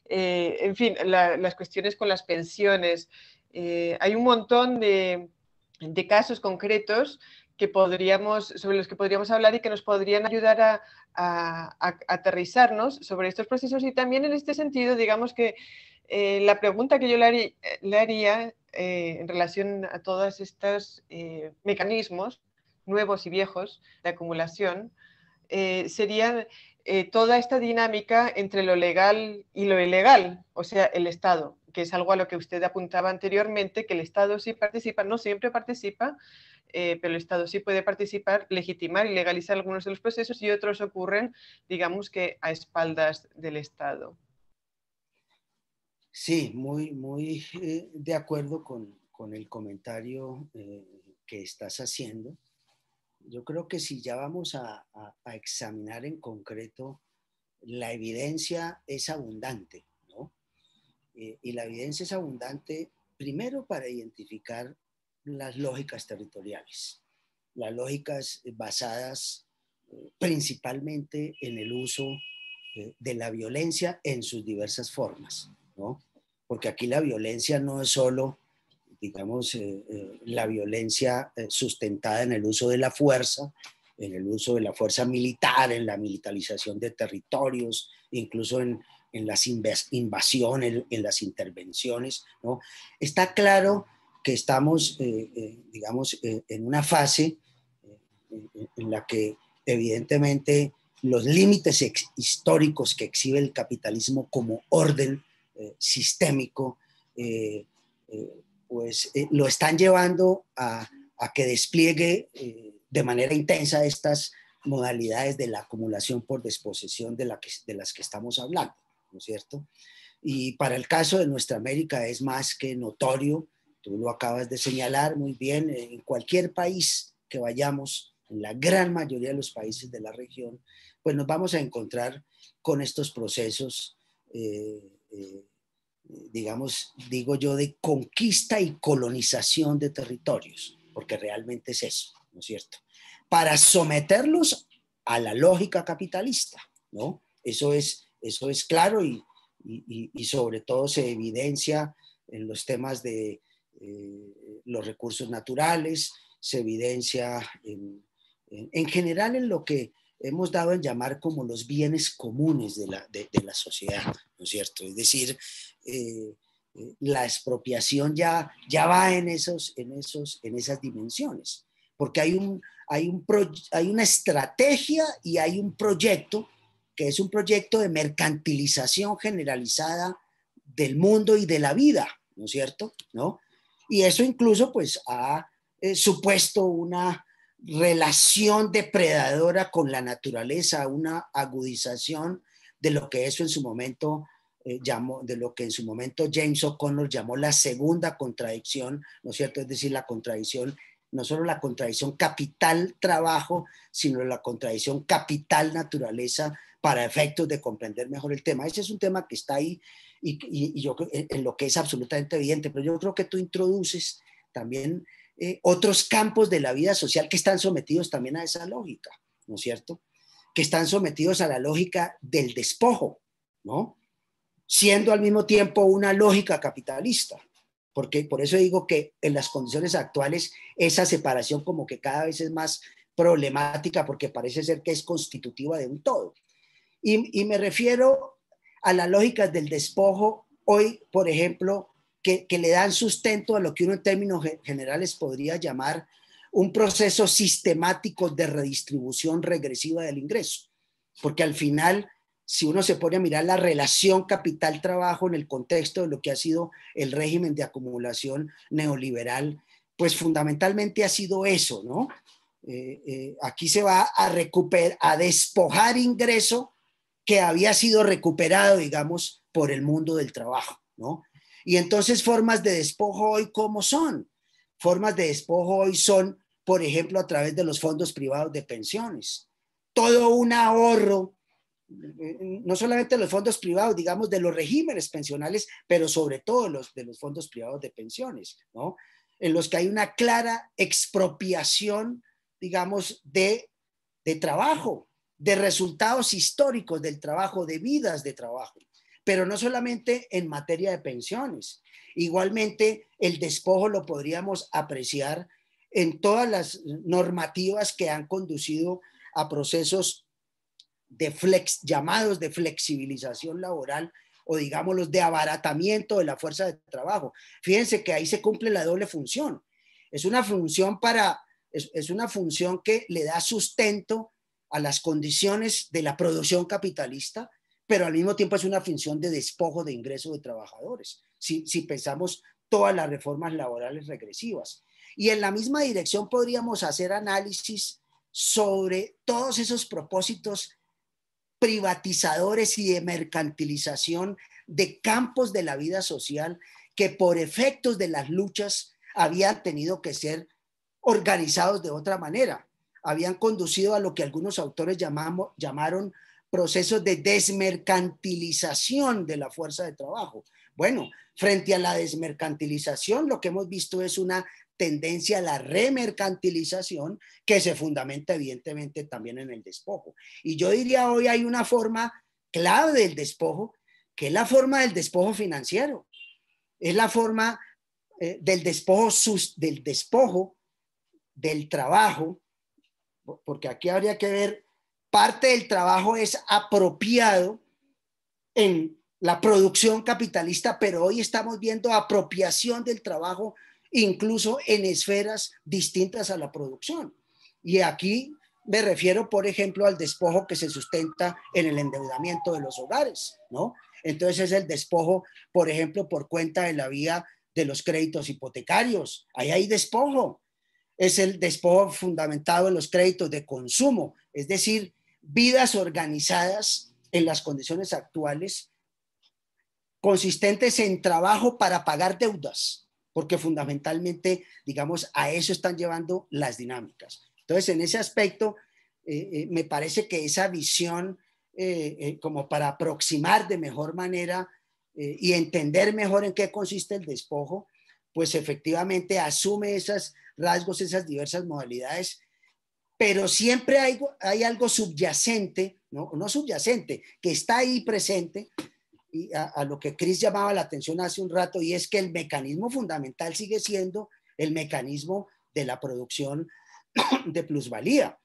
eh, en fin, las cuestiones con las pensiones. Eh, hay un montón de, casos concretos que podríamos, sobre los que podríamos hablar y que nos podrían ayudar a aterrizarnos sobre estos procesos y también en este sentido, digamos que eh, la pregunta que yo le, eh, haría, eh, en relación a todos estos mecanismos nuevos y viejos de acumulación sería toda esta dinámica entre lo legal y lo ilegal, o sea, el Estado, que es algo a lo que usted apuntaba anteriormente, que el Estado sí participa, no siempre participa, pero el Estado sí puede participar, legitimar y legalizar algunos de los procesos y otros ocurren, digamos que a espaldas del Estado. Sí, muy, muy eh, de acuerdo con, el comentario eh, que estás haciendo. Yo creo que si ya vamos a, examinar en concreto, la evidencia es abundante, ¿no? Eh, y la evidencia es abundante primero para identificar las lógicas territoriales, las lógicas basadas principalmente en el uso de la violencia en sus diversas formas. Porque aquí la violencia no es solo, digamos, eh, eh, la violencia eh, sustentada en el uso de la fuerza, en el uso de la fuerza militar, en la militarización de territorios, incluso en, las invasiones, en, las intervenciones, ¿no? Está claro que estamos, digamos, en una fase en la que evidentemente los límites históricos que exhibe el capitalismo como orden eh, sistémico, eh, eh, pues lo están llevando a, que despliegue de manera intensa estas modalidades de la acumulación por desposesión de, la de las que estamos hablando, ¿no es cierto? Y para el caso de nuestra América es más que notorio, tú lo acabas de señalar muy bien, en cualquier país que vayamos, en la gran mayoría de los países de la región, pues nos vamos a encontrar con estos procesos eh, eh, digamos, digo yo, de conquista y colonización de territorios, porque realmente es eso, ¿no es cierto? Para someterlos a la lógica capitalista, ¿no? Eso es, eso es claro y, y, sobre todo se evidencia en los temas de eh, los recursos naturales, se evidencia en general en lo que hemos dado en llamar como los bienes comunes de la, de, la sociedad, ¿no es cierto? Es decir, eh, eh, la expropiación ya, ya va en, esos, en, esos, en esas dimensiones, porque hay, un, hay, un hay una estrategia y hay un proyecto que es un proyecto de mercantilización generalizada del mundo y de la vida, ¿no es cierto? ¿No? Y eso incluso pues ha eh, supuesto una relación depredadora con la naturaleza, una agudización de lo que eso en su momento eh, llamó, de lo que en su momento James O'Connor llamó la segunda contradicción, ¿no es cierto? Es decir, la contradicción, no solo la contradicción capital-trabajo, sino la contradicción capital-naturaleza para efectos de comprender mejor el tema. Ese es un tema que está ahí y, yo en lo que es absolutamente evidente, pero yo creo que tú introduces también eh, otros campos de la vida social que están sometidos también a esa lógica, ¿no es cierto? Que están sometidos a la lógica del despojo, ¿no? Siendo al mismo tiempo una lógica capitalista, porque por eso digo que en las condiciones actuales esa separación como que cada vez es más problemática porque parece ser que es constitutiva de un todo. Y, y me refiero a la lógica del despojo hoy, por ejemplo, que, le dan sustento a lo que uno en términos generales podría llamar un proceso sistemático de redistribución regresiva del ingreso. Porque al final, si uno se pone a mirar la relación capital-trabajo en el contexto de lo que ha sido el régimen de acumulación neoliberal, pues fundamentalmente ha sido eso, ¿no? Eh, eh, aquí se va a recuperar, a despojar ingreso que había sido recuperado, digamos, por el mundo del trabajo, ¿no? Y entonces formas de despojo hoy, ¿cómo son? Formas de despojo hoy son, por ejemplo, a través de los fondos privados de pensiones. Todo un ahorro, no solamente los fondos privados, digamos, de los regímenes pensionales, pero sobre todo los de los fondos privados de pensiones, ¿no? En los que hay una clara expropiación, digamos, de, de trabajo, de resultados históricos del trabajo, de vidas de trabajo pero no solamente en materia de pensiones. Igualmente, el despojo lo podríamos apreciar en todas las normativas que han conducido a procesos de flex, llamados de flexibilización laboral o digámoslo, de abaratamiento de la fuerza de trabajo. Fíjense que ahí se cumple la doble función. Es una función para es una función que le da sustento a las condiciones de la producción capitalista, pero al mismo tiempo es una función de despojo de ingresos de trabajadores, si, pensamos todas las reformas laborales regresivas. Y en la misma dirección podríamos hacer análisis sobre todos esos propósitos privatizadores y de mercantilización de campos de la vida social que por efectos de las luchas habían tenido que ser organizados de otra manera, habían conducido a lo que algunos autores llamamos, llamaron procesos de desmercantilización de la fuerza de trabajo. Bueno, frente a la desmercantilización, lo que hemos visto es una tendencia a la remercantilización que se fundamenta evidentemente también en el despojo. Y yo diría hoy hay una forma clave del despojo, que es la forma del despojo financiero, es la forma eh, del, despojo del despojo del trabajo, porque aquí habría que ver parte del trabajo es apropiado en la producción capitalista, pero hoy estamos viendo apropiación del trabajo incluso en esferas distintas a la producción. Y aquí me refiero, por ejemplo, al despojo que se sustenta en el endeudamiento de los hogares, ¿no? Entonces es el despojo, por ejemplo, por cuenta de la vía de los créditos hipotecarios. Ahí hay despojo. Es el despojo fundamentado en los créditos de consumo, es decir, vidas organizadas en las condiciones actuales, consistentes en trabajo para pagar deudas, porque fundamentalmente, digamos, a eso están llevando las dinámicas. Entonces, en ese aspecto, eh, eh, me parece que esa visión, eh, como para aproximar de mejor manera y entender mejor en qué consiste el despojo, pues efectivamente asume esos rasgos, esas diversas modalidades pero siempre hay, algo subyacente, ¿no? subyacente, que está ahí presente, y a, lo que Chris llamaba la atención hace un rato, y es que el mecanismo fundamental sigue siendo el mecanismo de la producción de plusvalía.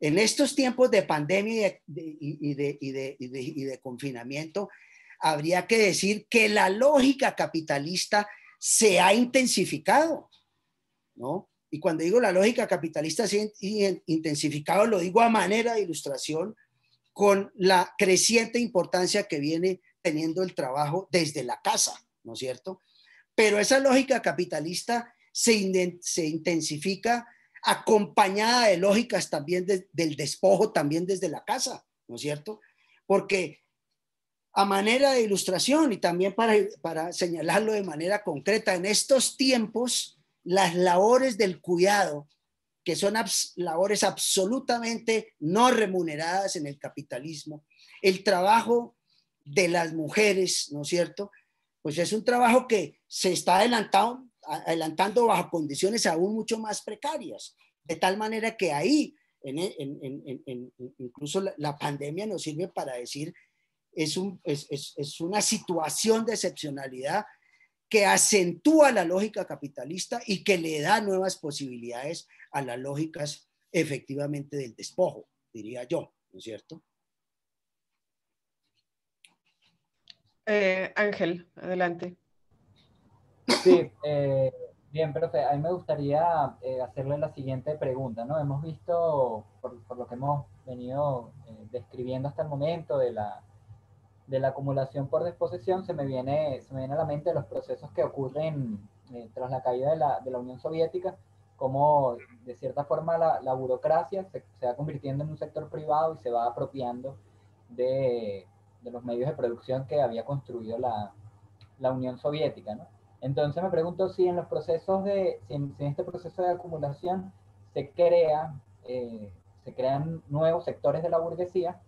En estos tiempos de pandemia y de, y de confinamiento, habría que decir que la lógica capitalista se ha intensificado, ¿no? Y cuando digo la lógica capitalista intensificado, lo digo a manera de ilustración con la creciente importancia que viene teniendo el trabajo desde la casa, ¿no es cierto? Pero esa lógica capitalista se, intensifica acompañada de lógicas también del despojo, también desde la casa, ¿no es cierto? Porque a manera de ilustración y también para señalarlo de manera concreta, en estos tiempos las labores del cuidado, que son labores absolutamente no remuneradas en el capitalismo, el trabajo de las mujeres, ¿no es cierto? Pues es un trabajo que se está adelantado, adelantando bajo condiciones aún mucho más precarias, de tal manera que ahí, incluso la, pandemia nos sirve para decir, es, es una situación de excepcionalidad que acentúa la lógica capitalista y que le da nuevas posibilidades a las lógicas efectivamente del despojo, diría yo, ¿no es cierto? Eh, Ángel, adelante. Sí, eh, bien, profe, a mí me gustaría eh, hacerle la siguiente pregunta, ¿no? Hemos visto, por lo que hemos venido describiendo hasta el momento, de la de la acumulación por desposesión, se me viene, se viene a la mente los procesos que ocurren eh, tras la caída de la, Unión Soviética, como de cierta forma la, burocracia se, se, va convirtiendo en un sector privado y se va apropiando de, los medios de producción que había construido la, Unión Soviética. Entonces me pregunto si en los procesos de, en, este proceso de acumulación se crea, eh, se crean nuevos sectores de la burguesía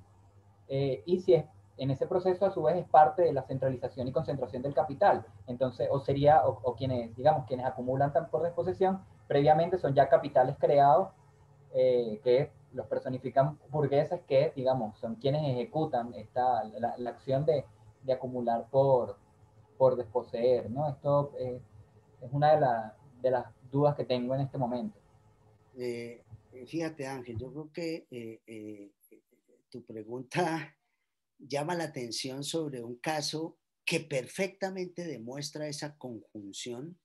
eh, y si es en ese proceso a su vez es parte de la centralización y concentración del capital. Entonces, o sería, o, quienes, digamos, quienes acumulan tan por desposesión, previamente son ya capitales creados eh, que los personifican burgueses que, digamos, son quienes ejecutan esta, la, acción de, acumular por, por desposeer, ¿no? Esto eh, es una de, las dudas que tengo en este momento. Eh, fíjate, Ángel, yo creo que tu pregunta llama la atención sobre un caso que perfectamente demuestra esa conjunción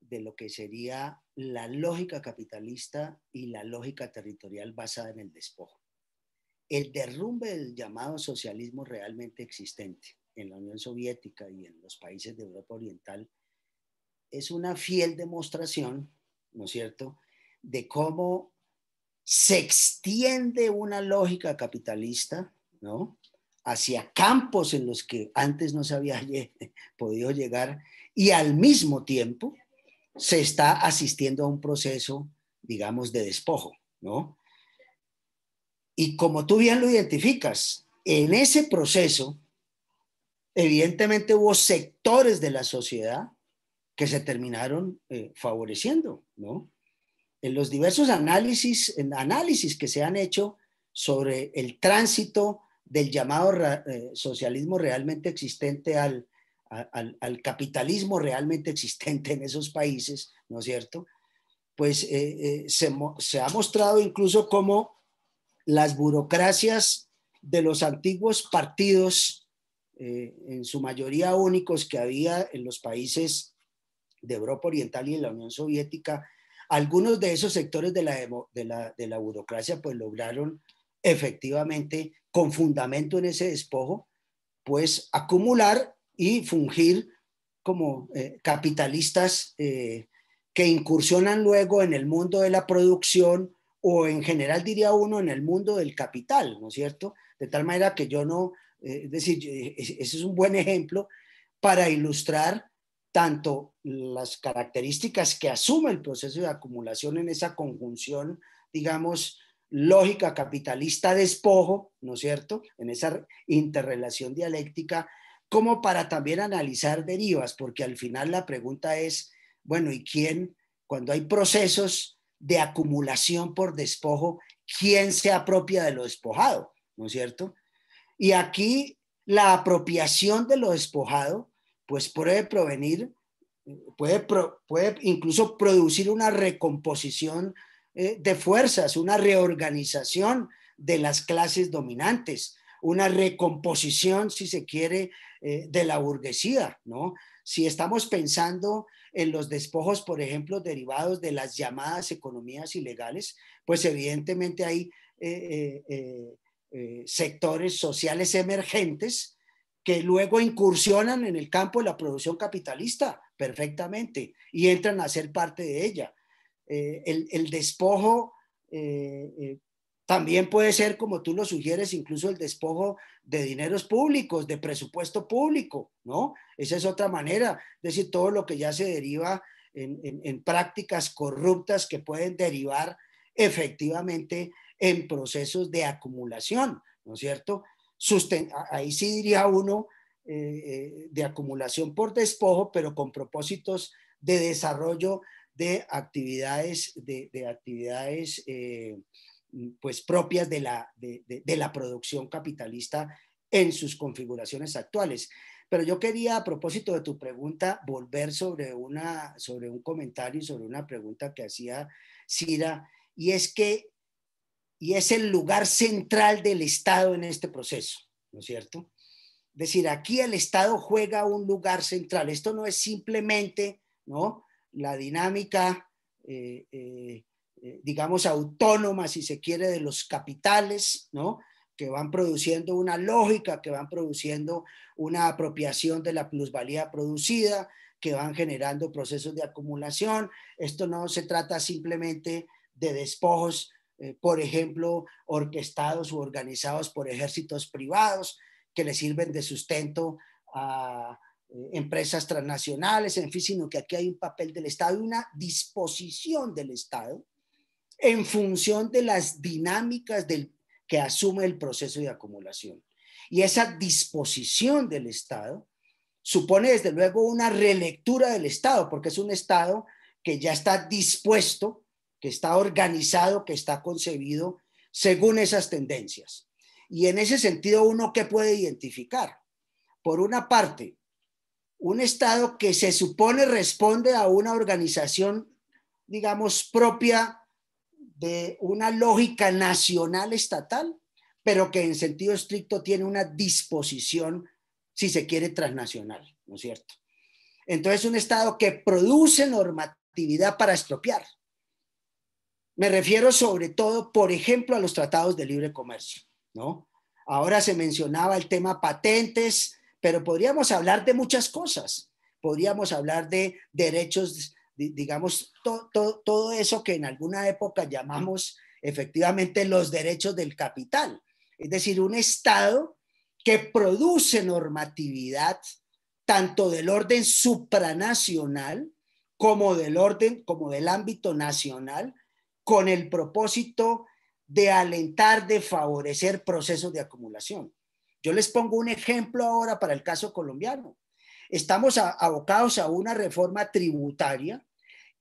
de lo que sería la lógica capitalista y la lógica territorial basada en el despojo. El derrumbe del llamado socialismo realmente existente en la Unión Soviética y en los países de Europa Oriental es una fiel demostración, ¿no es cierto?, de cómo se extiende una lógica capitalista, ¿no? hacia campos en los que antes no se había podido llegar y al mismo tiempo se está asistiendo a un proceso, digamos, de despojo, ¿no? Y como tú bien lo identificas, en ese proceso, evidentemente hubo sectores de la sociedad que se terminaron eh, favoreciendo, ¿no? En los diversos análisis, análisis que se han hecho sobre el tránsito del llamado eh, socialismo realmente existente al, al, capitalismo realmente existente en esos países, ¿no es cierto? Pues eh, eh, se, ha mostrado incluso como las burocracias de los antiguos partidos, en su mayoría únicos que había en los países de Europa Oriental y en la Unión Soviética, algunos de esos sectores de la, de la, de la burocracia pues lograron efectivamente, con fundamento en ese despojo, pues acumular y fungir como eh, capitalistas eh, que incursionan luego en el mundo de la producción o en general diría uno en el mundo del capital, ¿no es cierto? De tal manera que yo no, eh, es decir, ese es un buen ejemplo para ilustrar tanto las características que asume el proceso de acumulación en esa conjunción, digamos, lógica capitalista despojo, ¿no es cierto?, en esa interrelación dialéctica, como para también analizar derivas, porque al final la pregunta es, bueno, ¿y quién, cuando hay procesos de acumulación por despojo, quién se apropia de lo despojado, ¿no es cierto? Y aquí la apropiación de lo despojado, pues puede provenir, eh, puede, puede incluso producir una recomposición eh, de fuerzas, una reorganización de las clases dominantes, una recomposición, si se quiere, eh, de la burguesía, ¿no? Si estamos pensando en los despojos, por ejemplo, derivados de las llamadas economías ilegales, pues evidentemente hay eh, sectores sociales emergentes que luego incursionan en el campo de la producción capitalista perfectamente y entran a ser parte de ella. Eh, el, despojo eh, eh, también puede ser, como tú lo sugieres, incluso el despojo de dineros públicos, de presupuesto público, ¿no? Esa es otra manera, es decir, todo lo que ya se deriva en, prácticas corruptas que pueden derivar efectivamente en procesos de acumulación, ¿no es cierto? ahí sí diría uno de acumulación por despojo, pero con propósitos de desarrollo de actividades, de, actividades eh, pues propias de la, de, la producción capitalista en sus configuraciones actuales. Pero yo quería, a propósito de tu pregunta, volver sobre, una, sobre un comentario y sobre una pregunta que hacía Cira, y es que, y es el lugar central del Estado en este proceso, ¿no es cierto? Es decir, aquí el Estado juega un lugar central. Esto no es simplemente, ¿no? la dinámica, eh, eh, eh, digamos, autónoma, si se quiere, de los capitales, ¿no? que van produciendo una lógica, que van produciendo una apropiación de la plusvalía producida, que van generando procesos de acumulación. Esto no se trata simplemente de despojos, por ejemplo, orquestados u organizados por ejércitos privados que le sirven de sustento a eh, empresas transnacionales, en fin, sino que aquí hay un papel del Estado y una disposición del Estado en función de las dinámicas del, que asume el proceso de acumulación. Y esa disposición del Estado supone desde luego una relectura del Estado, porque es un Estado que ya está dispuesto, que está organizado, que está concebido según esas tendencias. Y en ese sentido, uno que puede identificar, por una parte, un Estado que se supone responde a una organización, digamos, propia de una lógica nacional estatal, pero que en sentido estricto tiene una disposición, si se quiere, transnacional, ¿no es cierto? Entonces, un Estado que produce normatividad para expropiar. Me refiero sobre todo, por ejemplo, a los tratados de libre comercio, ¿no? Ahora se mencionaba el tema patentes, pero podríamos hablar de muchas cosas. Podríamos hablar de derechos, digamos, todo eso que en alguna época llamamos efectivamente los derechos del capital. Es decir, un Estado que produce normatividad tanto del orden supranacional como del orden, como del ámbito nacional, con el propósito de alentar, de favorecer procesos de acumulación. Yo les pongo un ejemplo ahora para el caso colombiano. Estamos abocados a una reforma tributaria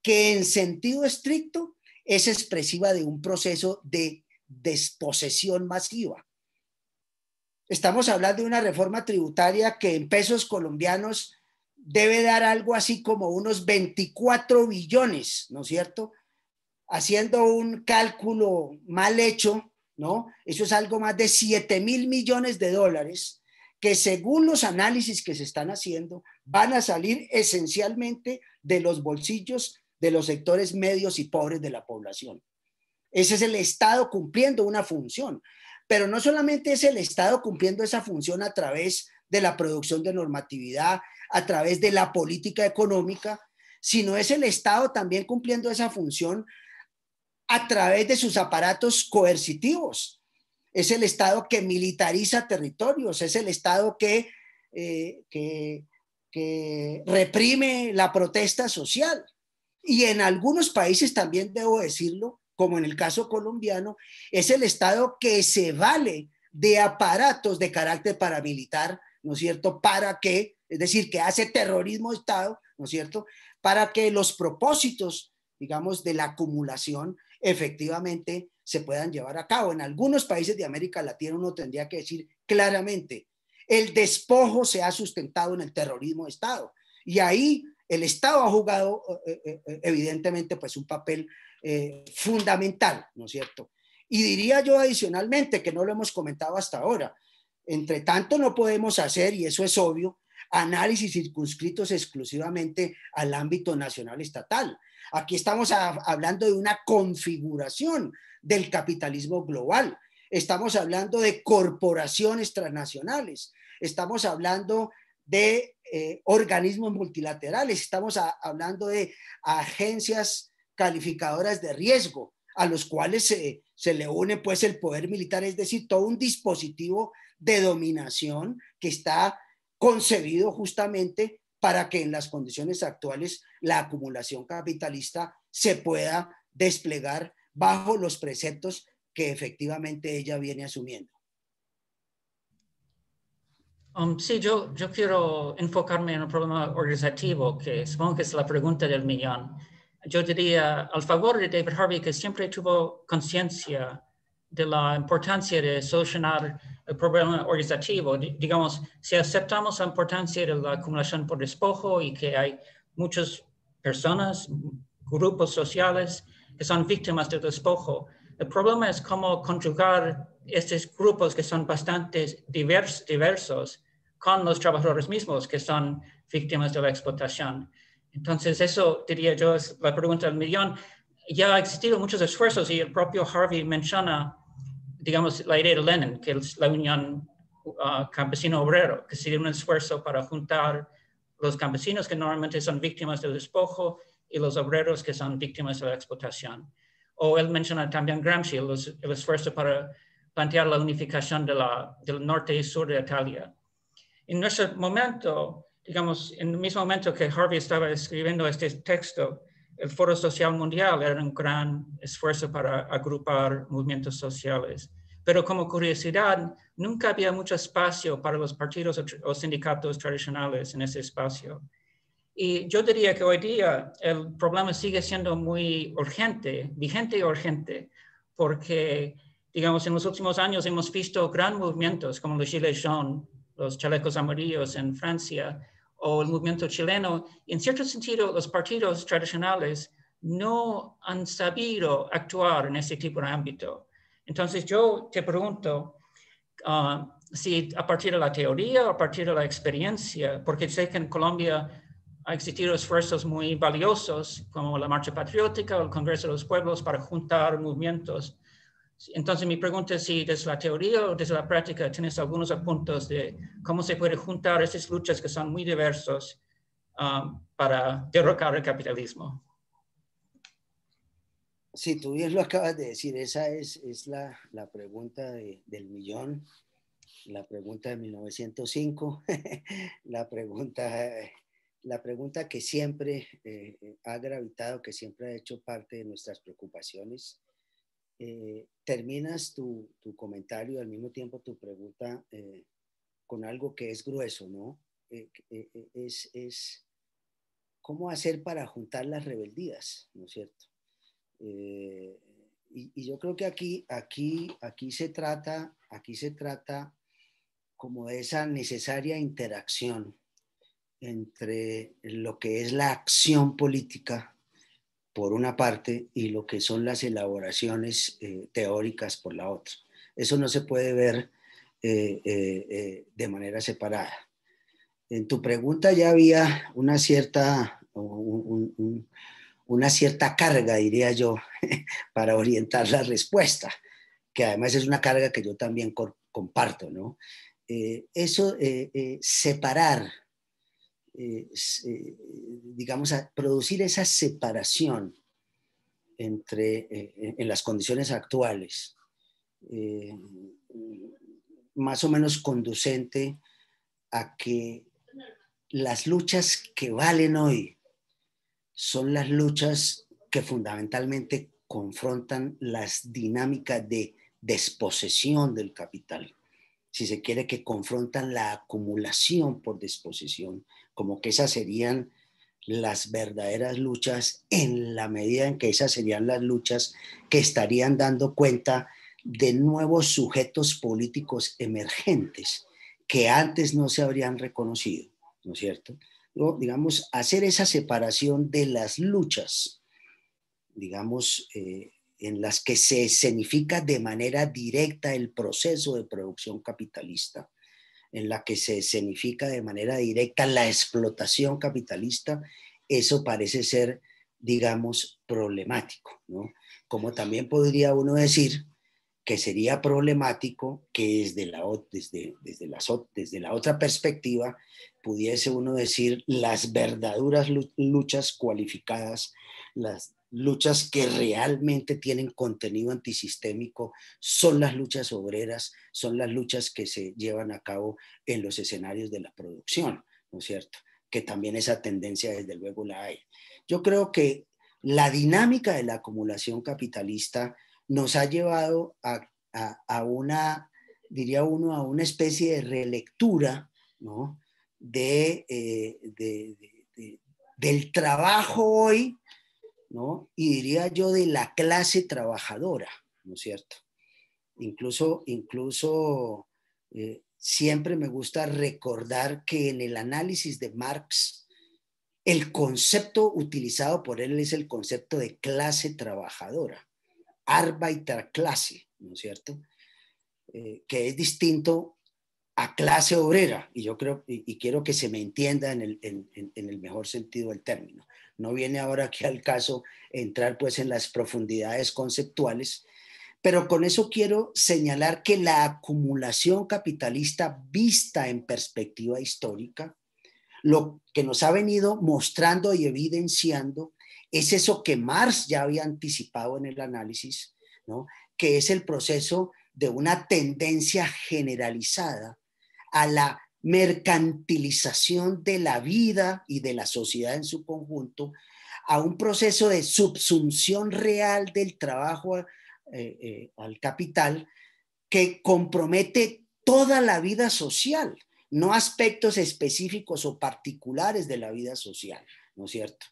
que en sentido estricto es expresiva de un proceso de desposesión masiva. Estamos hablando de una reforma tributaria que en pesos colombianos debe dar algo así como unos 24 billones, ¿no es cierto? Haciendo un cálculo mal hecho, eso es algo más de 7 mil millones de dólares que según los análisis que se están haciendo, van a salir esencialmente de los bolsillos de los sectores medios y pobres de la población. Ese es el Estado cumpliendo una función, pero no solamente es el Estado cumpliendo esa función a través de la producción de normatividad, a través de la política económica, sino es el Estado también cumpliendo esa función a través de sus aparatos coercitivos. Es el Estado que militariza territorios, es el Estado eh, que, reprime la protesta social. Y en algunos países también debo decirlo, como en el caso colombiano, es el Estado que se vale de aparatos de carácter paramilitar, ¿no es cierto? Para que, es decir, que hace terrorismo de Estado, ¿no es cierto? Para que los propósitos, digamos, de la acumulación efectivamente se puedan llevar a cabo. En algunos países de América Latina uno tendría que decir claramente, el despojo se ha sustentado en el terrorismo de Estado y ahí el Estado ha jugado eh, eh, eh, evidentemente pues un papel fundamental, ¿no es cierto? Y diría yo adicionalmente, que no lo hemos comentado hasta ahora, entre tanto no podemos hacer, y eso es obvio, análisis circunscritos exclusivamente al ámbito nacional estatal. Aquí estamos hablando de una configuración del capitalismo global. Estamos hablando de corporaciones transnacionales. Estamos hablando de eh, organismos multilaterales. Estamos hablando de agencias calificadoras de riesgo a los cuales se, le une pues el poder militar, es decir, todo un dispositivo de dominación que está concebido justamente para que en las condiciones actuales la acumulación capitalista se pueda desplegar bajo los preceptos que efectivamente ella viene asumiendo. Um, sí, yo, yo quiero enfocarme en un problema organizativo, que supongo que es la pregunta del millón. Yo diría, al favor de David Harvey, que siempre tuvo conciencia de la importancia de solucionar el problema organizativo. Digamos, si aceptamos la importancia de la acumulación por despojo y que hay muchas personas, grupos sociales que son víctimas del despojo, el problema es cómo conjugar estos grupos que son bastante diversos con los trabajadores mismos que son víctimas de la explotación. Entonces, eso diría yo es la pregunta del millón. Ya ha existido muchos esfuerzos y el propio Harvey menciona digamos, la idea de Lenin, que es la unión uh, campesino-obrero, que sería un esfuerzo para juntar los campesinos que normalmente son víctimas del despojo y los obreros que son víctimas de la explotación. O él menciona también Gramsci, el esfuerzo para plantear la unificación de la, del norte y sur de Italia. En nuestro momento, digamos, en el mismo momento que Harvey estaba escribiendo este texto, el Foro Social Mundial era un gran esfuerzo para agrupar movimientos sociales. Pero como curiosidad, nunca había mucho espacio para los partidos o, sindicatos tradicionales en ese espacio. Y yo diría que hoy día el problema sigue siendo muy urgente, vigente y urgente, porque, digamos, en los últimos años hemos visto grandes movimientos como los Gilets jaunes, los chalecos amarillos en Francia, o el movimiento chileno, en cierto sentido, los partidos tradicionales no han sabido actuar en ese tipo de ámbito. Entonces yo te pregunto ah, si a partir de la teoría o a partir de la experiencia, porque sé que en Colombia ha existido esfuerzos muy valiosos como la Marcha Patriótica o el Congreso de los Pueblos para juntar movimientos entonces mi pregunta es si desde la teoría o desde la práctica tienes algunos apuntes de cómo se puede juntar esas luchas que son muy diversas um, para derrocar el capitalismo. Sí, tú bien lo acabas de decir, esa es, es la, la pregunta del millón, la pregunta de 1905, la, pregunta, la pregunta que siempre eh, ha gravitado, que siempre ha hecho parte de nuestras preocupaciones eh, terminas tu, tu, comentario al mismo tiempo tu pregunta eh, con algo que es grueso, ¿no? Eh, es, es, cómo hacer para juntar las rebeldías, ¿no es cierto? Y, yo creo que aquí, aquí, aquí se trata, aquí se trata como de esa necesaria interacción entre lo que es la acción política por una parte y lo que son las elaboraciones eh, teóricas por la otra. Eso no se puede ver eh, eh, de manera separada. En tu pregunta ya había una cierta, una cierta carga, diría yo, para orientar la respuesta, que además es una carga que yo también comparto, ¿no? eso, separar eh, eh, digamos, a producir esa separación entre, eh, en las condiciones actuales, más o menos conducente a que las luchas que valen hoy son las luchas que fundamentalmente confrontan las dinámicas de desposesión del capital, si se quiere que confrontan la acumulación por desposesión como que esas serían las verdaderas luchas en la medida en que esas serían las luchas que estarían dando cuenta de nuevos sujetos políticos emergentes que antes no se habrían reconocido, ¿no es cierto? digamos, hacer esa separación de las luchas, digamos, eh, en las que se escenifica de manera directa el proceso de producción capitalista, en la que se escenifica de manera directa la explotación capitalista, eso parece ser, digamos, problemático, ¿no? Como también podría uno decir que sería problemático que desde la, desde, desde, la, desde la otra perspectiva pudiese uno decir las verdaderas luchas cualificadas, las luchas que realmente tienen contenido antisistémico son las luchas obreras, son las luchas que se llevan a cabo en los escenarios de la producción, ¿no es cierto? Que también esa tendencia desde luego la hay. Yo creo que la dinámica de la acumulación capitalista nos ha llevado a, una, diría uno, a una especie de relectura, eh, del trabajo hoy y diría yo de la clase trabajadora, ¿no es cierto? Incluso, incluso eh, siempre me gusta recordar que en el análisis de Marx, el concepto utilizado por él es el concepto de clase trabajadora, Arbeiterklasse, ¿no es cierto? Eh, que es distinto a clase obrera, y yo creo, y, quiero que se me entienda en el mejor sentido del término. No viene ahora aquí al caso entrar pues en las profundidades conceptuales, pero con eso quiero señalar que la acumulación capitalista vista en perspectiva histórica, lo que nos ha venido mostrando y evidenciando es eso que Marx ya había anticipado en el análisis, que es el proceso de una tendencia generalizada a la mercantilización de la vida y de la sociedad en su conjunto a un proceso de subsunción real del trabajo eh, eh, al capital que compromete toda la vida social, no aspectos específicos o particulares de la vida social, ¿no es cierto?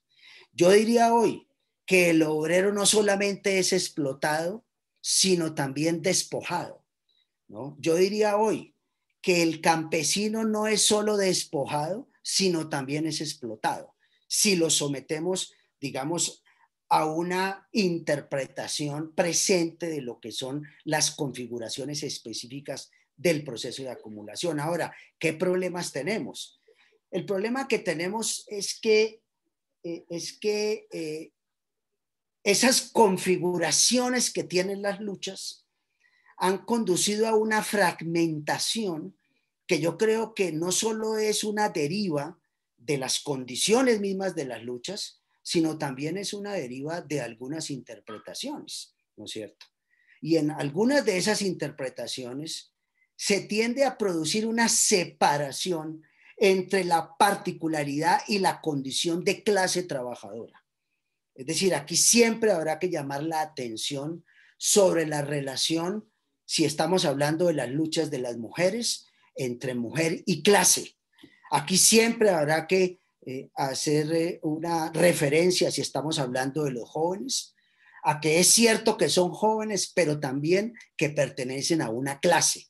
Yo diría hoy que el obrero no solamente es explotado, sino también despojado, ¿no? Yo diría hoy que el campesino no es solo despojado, sino también es explotado. Si lo sometemos, digamos, a una interpretación presente de lo que son las configuraciones específicas del proceso de acumulación. Ahora, ¿qué problemas tenemos? El problema que tenemos es que, eh, es que eh, esas configuraciones que tienen las luchas han conducido a una fragmentación que yo creo que no solo es una deriva de las condiciones mismas de las luchas, sino también es una deriva de algunas interpretaciones, ¿no es cierto? Y en algunas de esas interpretaciones se tiende a producir una separación entre la particularidad y la condición de clase trabajadora. Es decir, aquí siempre habrá que llamar la atención sobre la relación si estamos hablando de las luchas de las mujeres entre mujer y clase. Aquí siempre habrá que eh, hacer eh, una referencia, si estamos hablando de los jóvenes, a que es cierto que son jóvenes, pero también que pertenecen a una clase.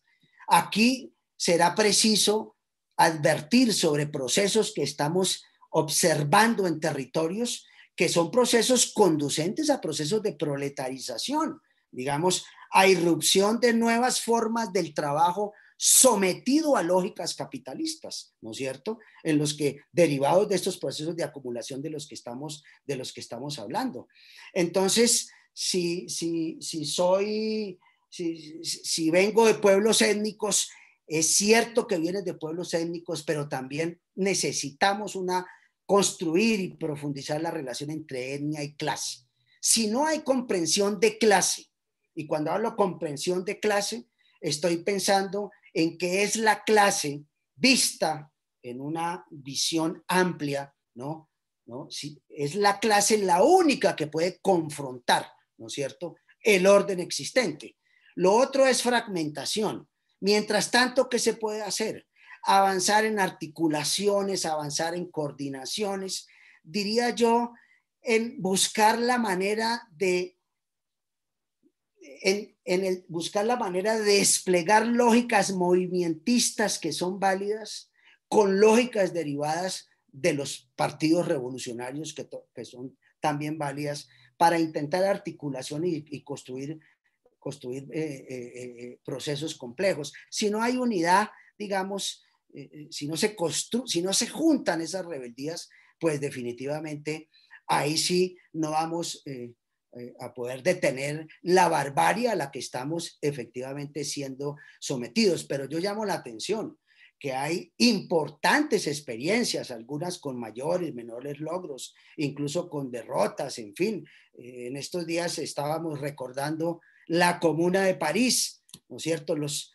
Aquí será preciso advertir sobre procesos que estamos observando en territorios que son procesos conducentes a procesos de proletarización. Digamos, a irrupción de nuevas formas del trabajo sometido a lógicas capitalistas, ¿no es cierto? En los que derivados de estos procesos de acumulación de los que estamos de los que estamos hablando. Entonces, si si si soy si, vengo de pueblos étnicos, es cierto que vienes de pueblos étnicos, pero también necesitamos una construir y profundizar la relación entre etnia y clase. Si no hay comprensión de clase y cuando hablo comprensión de clase, estoy pensando en que es la clase vista en una visión amplia, ¿no? es la clase la única que puede confrontar, ¿no es cierto?, el orden existente. Lo otro es fragmentación. Mientras tanto, ¿qué se puede hacer? Avanzar en articulaciones, avanzar en coordinaciones, diría yo, en buscar la manera de en, el buscar la manera de desplegar lógicas movimentistas que son válidas con lógicas derivadas de los partidos revolucionarios que, son también válidas para intentar articulación y, construir, construir eh, eh, eh, procesos complejos. Si no hay unidad, digamos, si, no se si no se juntan esas rebeldías, pues definitivamente ahí sí no vamos eh, eh, a poder detener la barbarie a la que estamos efectivamente siendo sometidos. Pero yo llamo la atención que hay importantes experiencias, algunas con mayores, menores logros, incluso con derrotas, en fin. Eh, en estos días estábamos recordando la Comuna de París, ¿no es cierto? Los,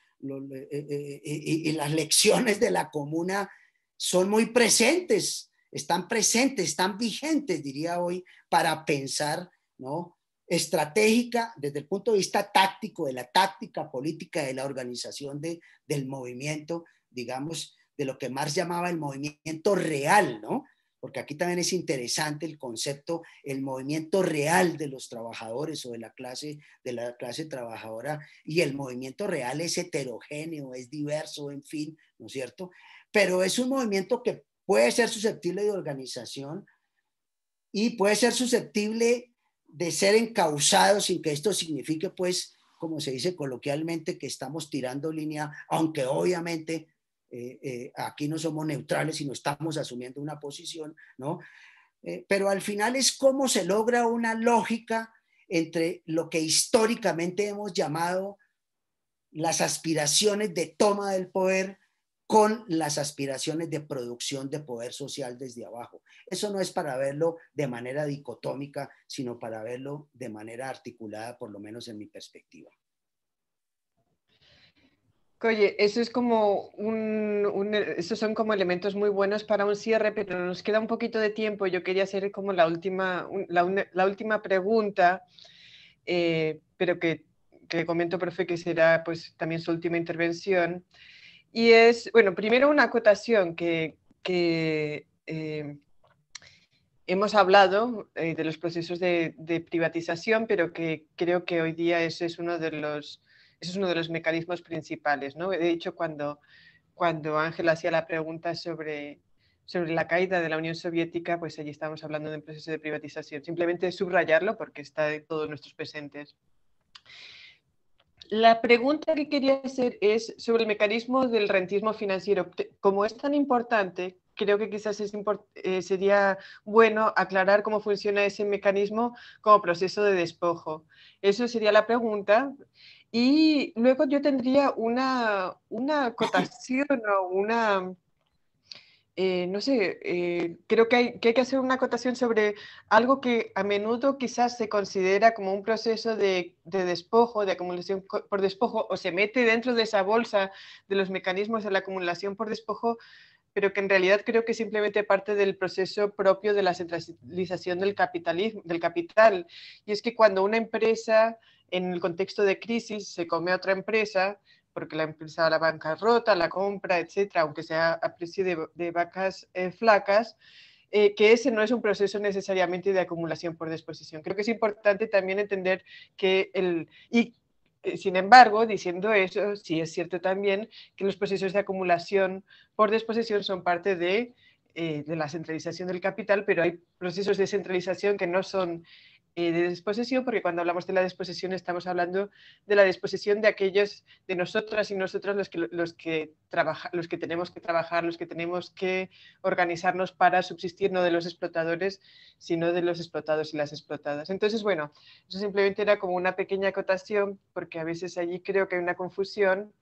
eh, y, y las lecciones de la Comuna son muy presentes, están presentes, están vigentes, diría hoy, para pensar ¿no? estratégica desde el punto de vista táctico, de la táctica política de la organización de, del movimiento, digamos, de lo que Marx llamaba el movimiento real, ¿no? Porque aquí también es interesante el concepto, el movimiento real de los trabajadores o de la clase, de la clase trabajadora, y el movimiento real es heterogéneo, es diverso, en fin, ¿no es cierto? Pero es un movimiento que puede ser susceptible de organización y puede ser susceptible de ser encausados sin que esto signifique, pues, como se dice coloquialmente, que estamos tirando línea, aunque obviamente eh, eh, aquí no somos neutrales y no estamos asumiendo una posición, ¿no? Eh, pero al final es cómo se logra una lógica entre lo que históricamente hemos llamado las aspiraciones de toma del poder con las aspiraciones de producción de poder social desde abajo. Eso no es para verlo de manera dicotómica, sino para verlo de manera articulada, por lo menos en mi perspectiva. Oye, eso es como un, esos son como elementos muy buenos para un cierre, pero nos queda un poquito de tiempo. Yo quería hacer como la última, la, última pregunta, eh, pero que, que comento, profe, que será pues también su última intervención. Y es, bueno, primero una acotación que, eh, hemos hablado eh, de los procesos de, privatización, pero que creo que hoy día ese es uno de los, es uno de los mecanismos principales. ¿no? De hecho, cuando, cuando Ángel hacía la pregunta sobre, sobre la caída de la Unión Soviética, pues allí estamos hablando de un proceso de privatización. Simplemente subrayarlo porque está de todos nuestros presentes. La pregunta que quería hacer es sobre el mecanismo del rentismo financiero. Como es tan importante, creo que quizás eh, sería bueno aclarar cómo funciona ese mecanismo como proceso de despojo. Eso sería la pregunta. Y luego yo tendría una, una acotación o una eh, no sé, eh, creo que hay, que hacer una acotación sobre algo que a menudo quizás se considera como un proceso de, de, despojo, de acumulación por despojo, o se mete dentro de esa bolsa de los mecanismos de la acumulación por despojo, pero que en realidad creo que simplemente parte del proceso propio de la centralización del, capitalismo, del capital. Y es que cuando una empresa en el contexto de crisis se come a otra empresa, porque la empresa la rota, la compra, etcétera, aunque sea a precio de, vacas eh, flacas, eh, que ese no es un proceso necesariamente de acumulación por disposición. Creo que es importante también entender que el... Y, eh, sin embargo, diciendo eso, sí es cierto también que los procesos de acumulación por disposición son parte de, de la centralización del capital, pero hay procesos de centralización que no son eh, de desposesión, porque cuando hablamos de la desposesión estamos hablando de la desposesión de aquellos, de nosotras y nosotros los que, los que, los que tenemos que trabajar, los que tenemos que organizarnos para subsistir, no de los explotadores, sino de los explotados y las explotadas. Entonces, bueno, eso simplemente era como una pequeña acotación, porque a veces allí creo que hay una confusión.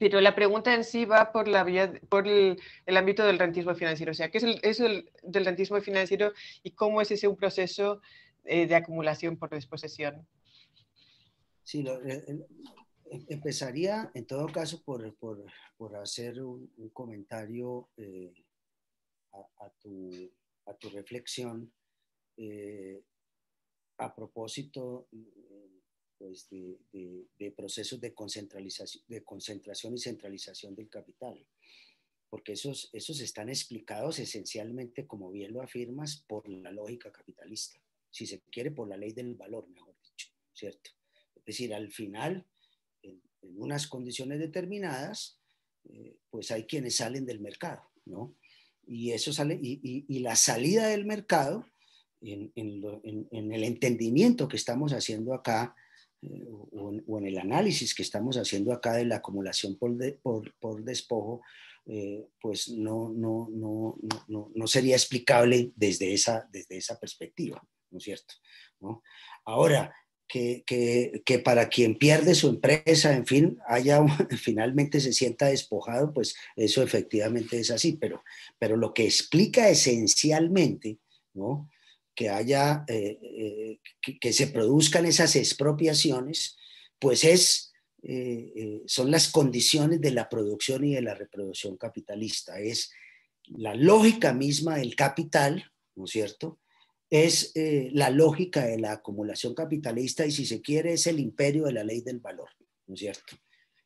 Pero la pregunta en sí va por, la vía, por el, el, ámbito del rentismo financiero. O sea, ¿qué es eso del rentismo financiero y cómo es ese un proceso eh, de acumulación por disposición. Sí, eh, eh, em, empezaría en todo caso por, hacer un, comentario a, tu, reflexión a propósito mm, mm, pues, de, procesos de concentración, de concentración y centralización del capital porque esos, esos están explicados esencialmente, como bien lo afirmas, por la lógica capitalista si se quiere, por la ley del valor, mejor dicho, ¿cierto? Es decir, al final, en, unas condiciones determinadas, eh, pues hay quienes salen del mercado, ¿no? Y, eso sale, y, la salida del mercado, en, el entendimiento que estamos haciendo acá, eh, o, en, el análisis que estamos haciendo acá de la acumulación por, despojo, eh, pues no no, no, no, no, sería explicable desde esa, desde esa perspectiva. ¿no es cierto? ¿No? Ahora, que, para quien pierde su empresa, en fin, haya finalmente se sienta despojado, pues eso efectivamente es así, pero, lo que explica esencialmente, ¿no? Que haya, eh, eh, que, se produzcan esas expropiaciones, pues es, eh, son las condiciones de la producción y de la reproducción capitalista, es la lógica misma del capital, ¿no es cierto? es eh, la lógica de la acumulación capitalista y si se quiere es el imperio de la ley del valor, ¿no es cierto?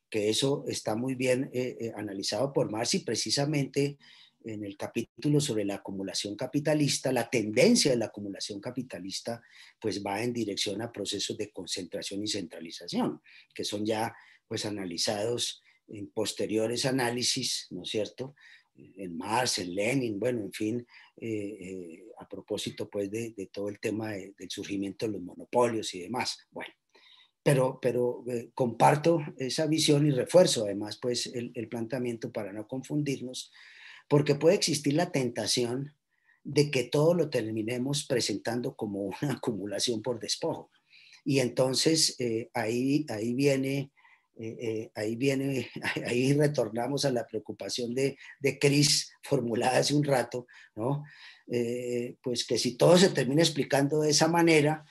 Que eso está muy bien eh, eh, analizado por Marx y precisamente en el capítulo sobre la acumulación capitalista, la tendencia de la acumulación capitalista pues va en dirección a procesos de concentración y centralización, que son ya pues analizados en posteriores análisis, ¿no es cierto?, el Marx, el Lenin, bueno, en fin, eh, eh, a propósito pues de, todo el tema del surgimiento de los monopolios y demás. Bueno, pero, pero eh, comparto esa visión y refuerzo además pues el, planteamiento para no confundirnos, porque puede existir la tentación de que todo lo terminemos presentando como una acumulación por despojo. Y entonces ahí, ahí viene eh, eh, ahí viene, ahí retornamos a la preocupación de, de Cris formulada hace un rato, ¿no? Eh, pues que si todo se termina explicando de esa manera,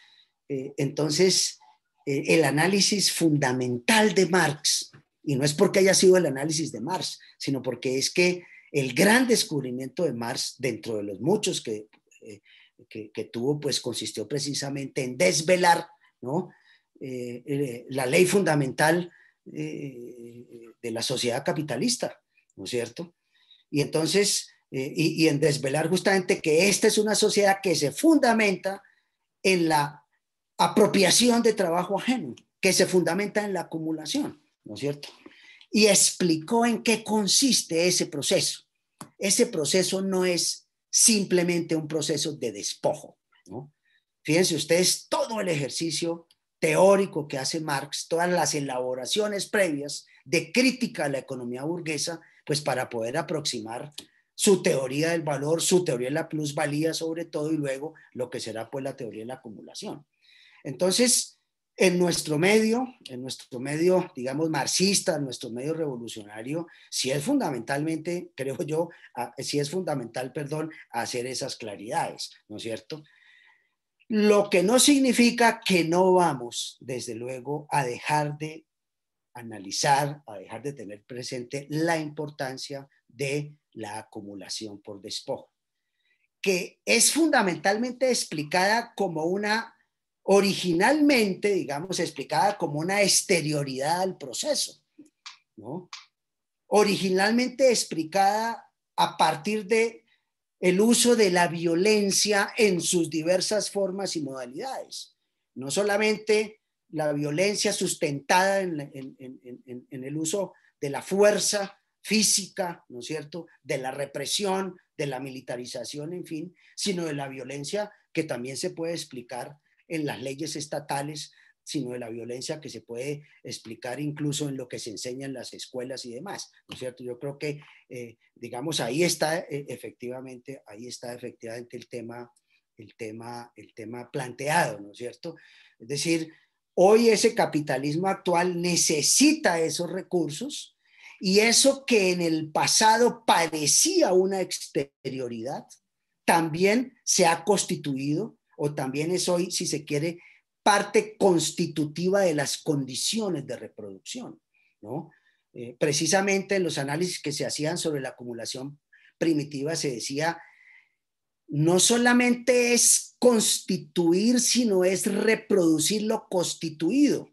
entonces el análisis fundamental de Marx, y no es porque haya sido el análisis de Marx, sino porque es que el gran descubrimiento de Marx, dentro de los muchos que, que, tuvo, pues consistió precisamente en desvelar, ¿no? la ley fundamental eh, de la sociedad capitalista, ¿no es cierto? Y entonces, eh, y, y, en desvelar justamente que esta es una sociedad que se fundamenta en la apropiación de trabajo ajeno, que se fundamenta en la acumulación, ¿no es cierto? Y explicó en qué consiste ese proceso. Ese proceso no es simplemente un proceso de despojo, ¿no? Fíjense ustedes todo el ejercicio teórico que hace Marx, todas las elaboraciones previas de crítica a la economía burguesa, pues para poder aproximar su teoría del valor, su teoría de la plusvalía sobre todo y luego lo que será pues la teoría de la acumulación. Entonces, en nuestro medio, en nuestro medio, digamos, marxista, en nuestro medio revolucionario, si es fundamentalmente, creo yo, si es fundamental, perdón, hacer esas claridades, ¿no es cierto? Lo que no significa que no vamos, desde luego, a dejar de analizar, a dejar de tener presente la importancia de la acumulación por despojo, que es fundamentalmente explicada como una, originalmente, digamos, explicada como una exterioridad al proceso, ¿no? Originalmente explicada a partir de el uso de la violencia en sus diversas formas y modalidades. No solamente la violencia sustentada en, el uso de la fuerza física, ¿no es cierto?, de la represión, de la militarización, en fin, sino de la violencia que también se puede explicar en las leyes estatales sino de la violencia que se puede explicar incluso en lo que se enseña en las escuelas y demás, ¿no es cierto? Yo creo que, eh, digamos, ahí está eh, efectivamente, ahí está efectivamente el tema, el tema, el tema planteado, ¿no es cierto? Es decir, hoy ese capitalismo actual necesita esos recursos y eso que en el pasado parecía una exterioridad, también se ha constituido o también es hoy, si se quiere, parte constitutiva de las condiciones de reproducción, ¿no? Eh, precisamente en los análisis que se hacían sobre la acumulación primitiva se decía, no solamente es constituir, sino es reproducir lo constituido.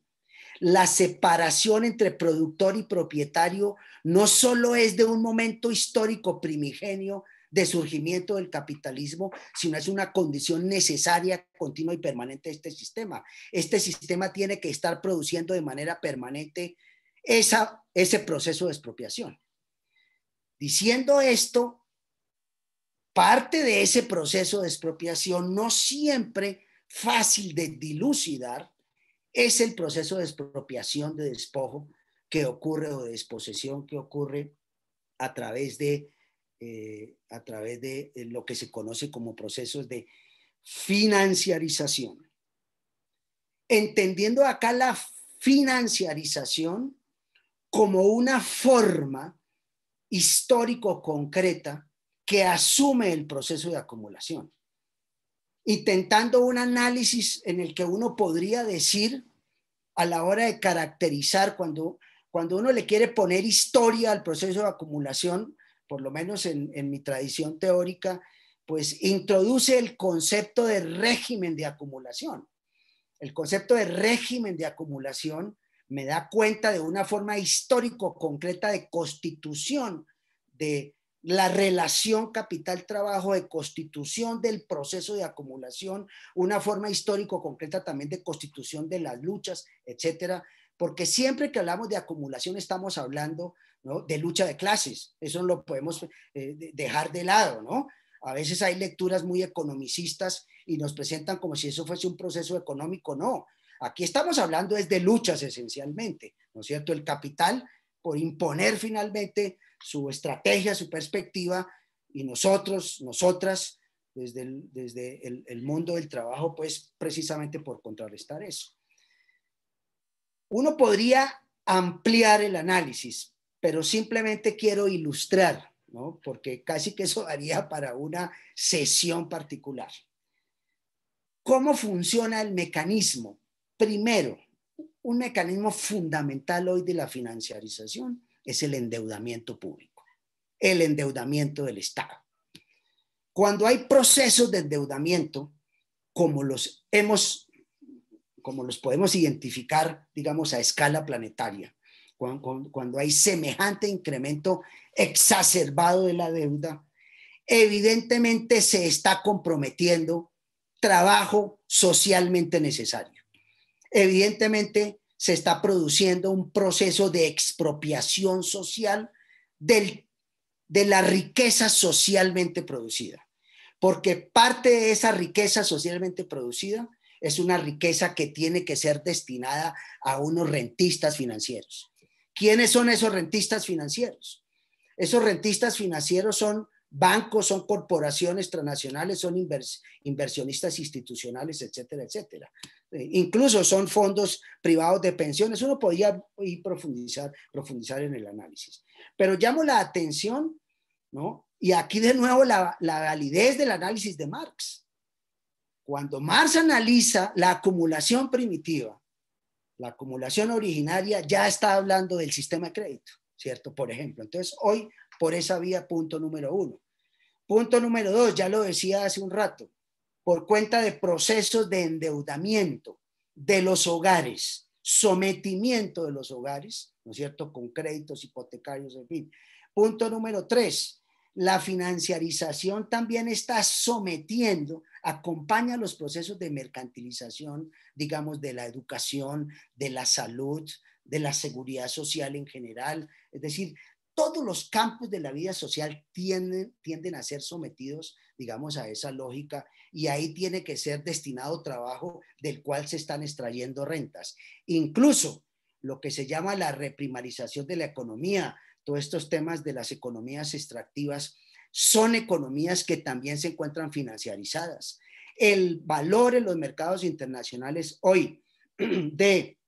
La separación entre productor y propietario no solo es de un momento histórico primigenio, de surgimiento del capitalismo, sino es una condición necesaria, continua y permanente de este sistema. Este sistema tiene que estar produciendo de manera permanente esa, ese proceso de expropiación. Diciendo esto, parte de ese proceso de expropiación no siempre fácil de dilucidar es el proceso de expropiación de despojo que ocurre o de desposesión que ocurre a través de eh, a través de eh, lo que se conoce como procesos de financiarización. Entendiendo acá la financiarización como una forma histórico concreta que asume el proceso de acumulación, intentando un análisis en el que uno podría decir a la hora de caracterizar cuando uno le quiere poner historia al proceso de acumulación, por lo menos en, mi tradición teórica, pues introduce el concepto de régimen de acumulación. El concepto de régimen de acumulación me da cuenta de una forma histórico concreta de constitución de la relación capital-trabajo, de constitución del proceso de acumulación, una forma histórico concreta también de constitución de las luchas, etcétera, porque siempre que hablamos de acumulación estamos hablando de lucha de clases. Eso no lo podemos eh, dejar de lado, ¿no? A veces hay lecturas muy economicistas y nos presentan como si eso fuese un proceso económico. No, aquí estamos hablando es de luchas esencialmente, ¿no es cierto? El capital por imponer finalmente su estrategia, su perspectiva y nosotros, nosotras, desde el, desde el, el mundo del trabajo, pues precisamente por contrarrestar eso. Uno podría ampliar el análisis, pero simplemente quiero ilustrar, porque casi que eso daría para una sesión particular. ¿Cómo funciona el mecanismo? Primero, un mecanismo fundamental hoy de la financiarización es el endeudamiento público, el endeudamiento del Estado. Cuando hay procesos de endeudamiento, como los hemos, como los podemos identificar, digamos, a escala planetaria, cuando, hay semejante incremento exacerbado de la deuda, evidentemente se está comprometiendo trabajo socialmente necesario. Evidentemente se está produciendo un proceso de expropiación social del, de la riqueza socialmente producida, porque parte de esa riqueza socialmente producida es una riqueza que tiene que ser destinada a unos rentistas financieros, ¿Quiénes son esos rentistas financieros? Esos rentistas financieros son bancos, son corporaciones transnacionales, son inversionistas institucionales, etcétera, etcétera. Eh, incluso son fondos privados de pensiones. Uno podía ir profundizar, profundizar en el análisis. Pero llamo la atención, ¿no? Y aquí de nuevo la, la validez del análisis de Marx. Cuando Marx analiza la acumulación primitiva la acumulación originaria ya está hablando del sistema de crédito, ¿cierto? Por ejemplo. Entonces, hoy, por esa vía, punto número uno. Punto número dos, ya lo decía hace un rato, por cuenta de procesos de endeudamiento de los hogares, sometimiento de los hogares, ¿no es cierto?, con créditos hipotecarios, en fin. Punto número tres, la financiarización también está sometiendo, acompaña los procesos de mercantilización, digamos, de la educación, de la salud, de la seguridad social en general. Es decir, todos los campos de la vida social tienden, a ser sometidos, digamos, a esa lógica y ahí tiene que ser destinado trabajo del cual se están extrayendo rentas. Incluso lo que se llama la reprimarización de la economía, todos estos temas de las economías extractivas son economías que también se encuentran financiarizadas. El valor en los mercados internacionales hoy de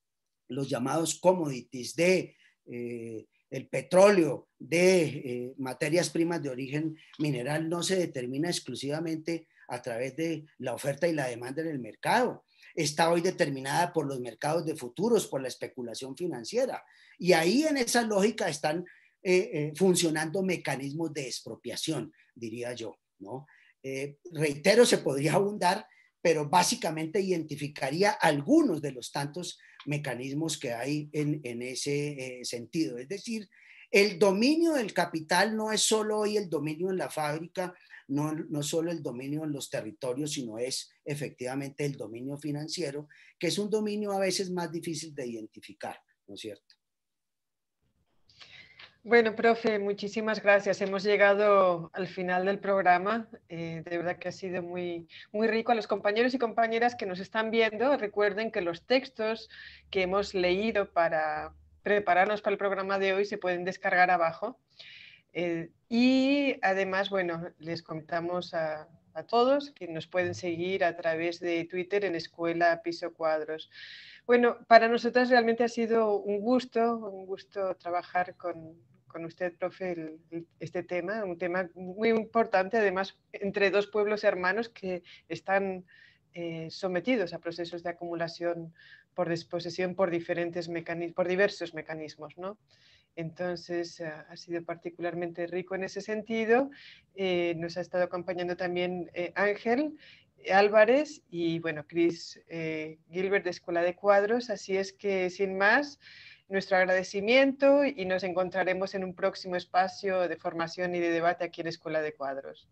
los llamados commodities, de eh, el petróleo, de eh, materias primas de origen mineral, no se determina exclusivamente a través de la oferta y la demanda en el mercado. Está hoy determinada por los mercados de futuros, por la especulación financiera. Y ahí en esa lógica están eh, eh, funcionando mecanismos de expropiación, diría yo, ¿no? Eh, reitero, se podría abundar, pero básicamente identificaría algunos de los tantos mecanismos que hay en, en ese sentido. Es decir, el dominio del capital no es solo hoy el dominio en la fábrica, no, no solo el dominio en los territorios, sino es efectivamente el dominio financiero, que es un dominio a veces más difícil de identificar, ¿no es cierto? Bueno, profe, muchísimas gracias. Hemos llegado al final del programa. Eh, de verdad que ha sido muy, muy rico. A los compañeros y compañeras que nos están viendo, recuerden que los textos que hemos leído para prepararnos para el programa de hoy se pueden descargar abajo. Eh, y además, bueno, les contamos a, a todos que nos pueden seguir a través de Twitter en Escuela Piso Cuadros. Bueno, para nosotras realmente ha sido un gusto, un gusto trabajar con, con usted, profe, este tema, un tema muy importante, además, entre dos pueblos hermanos que están eh, sometidos a procesos de acumulación por desposesión por, diferentes mecanismos, por diversos mecanismos. ¿no? Entonces, eh, ha sido particularmente rico en ese sentido. Eh, nos ha estado acompañando también Ángel Álvarez y, bueno, Chris Gilbert de Escuela de Cuadros. Así es que, sin más, nuestro agradecimiento y nos encontraremos en un próximo espacio de formación y de debate aquí en Escuela de Cuadros.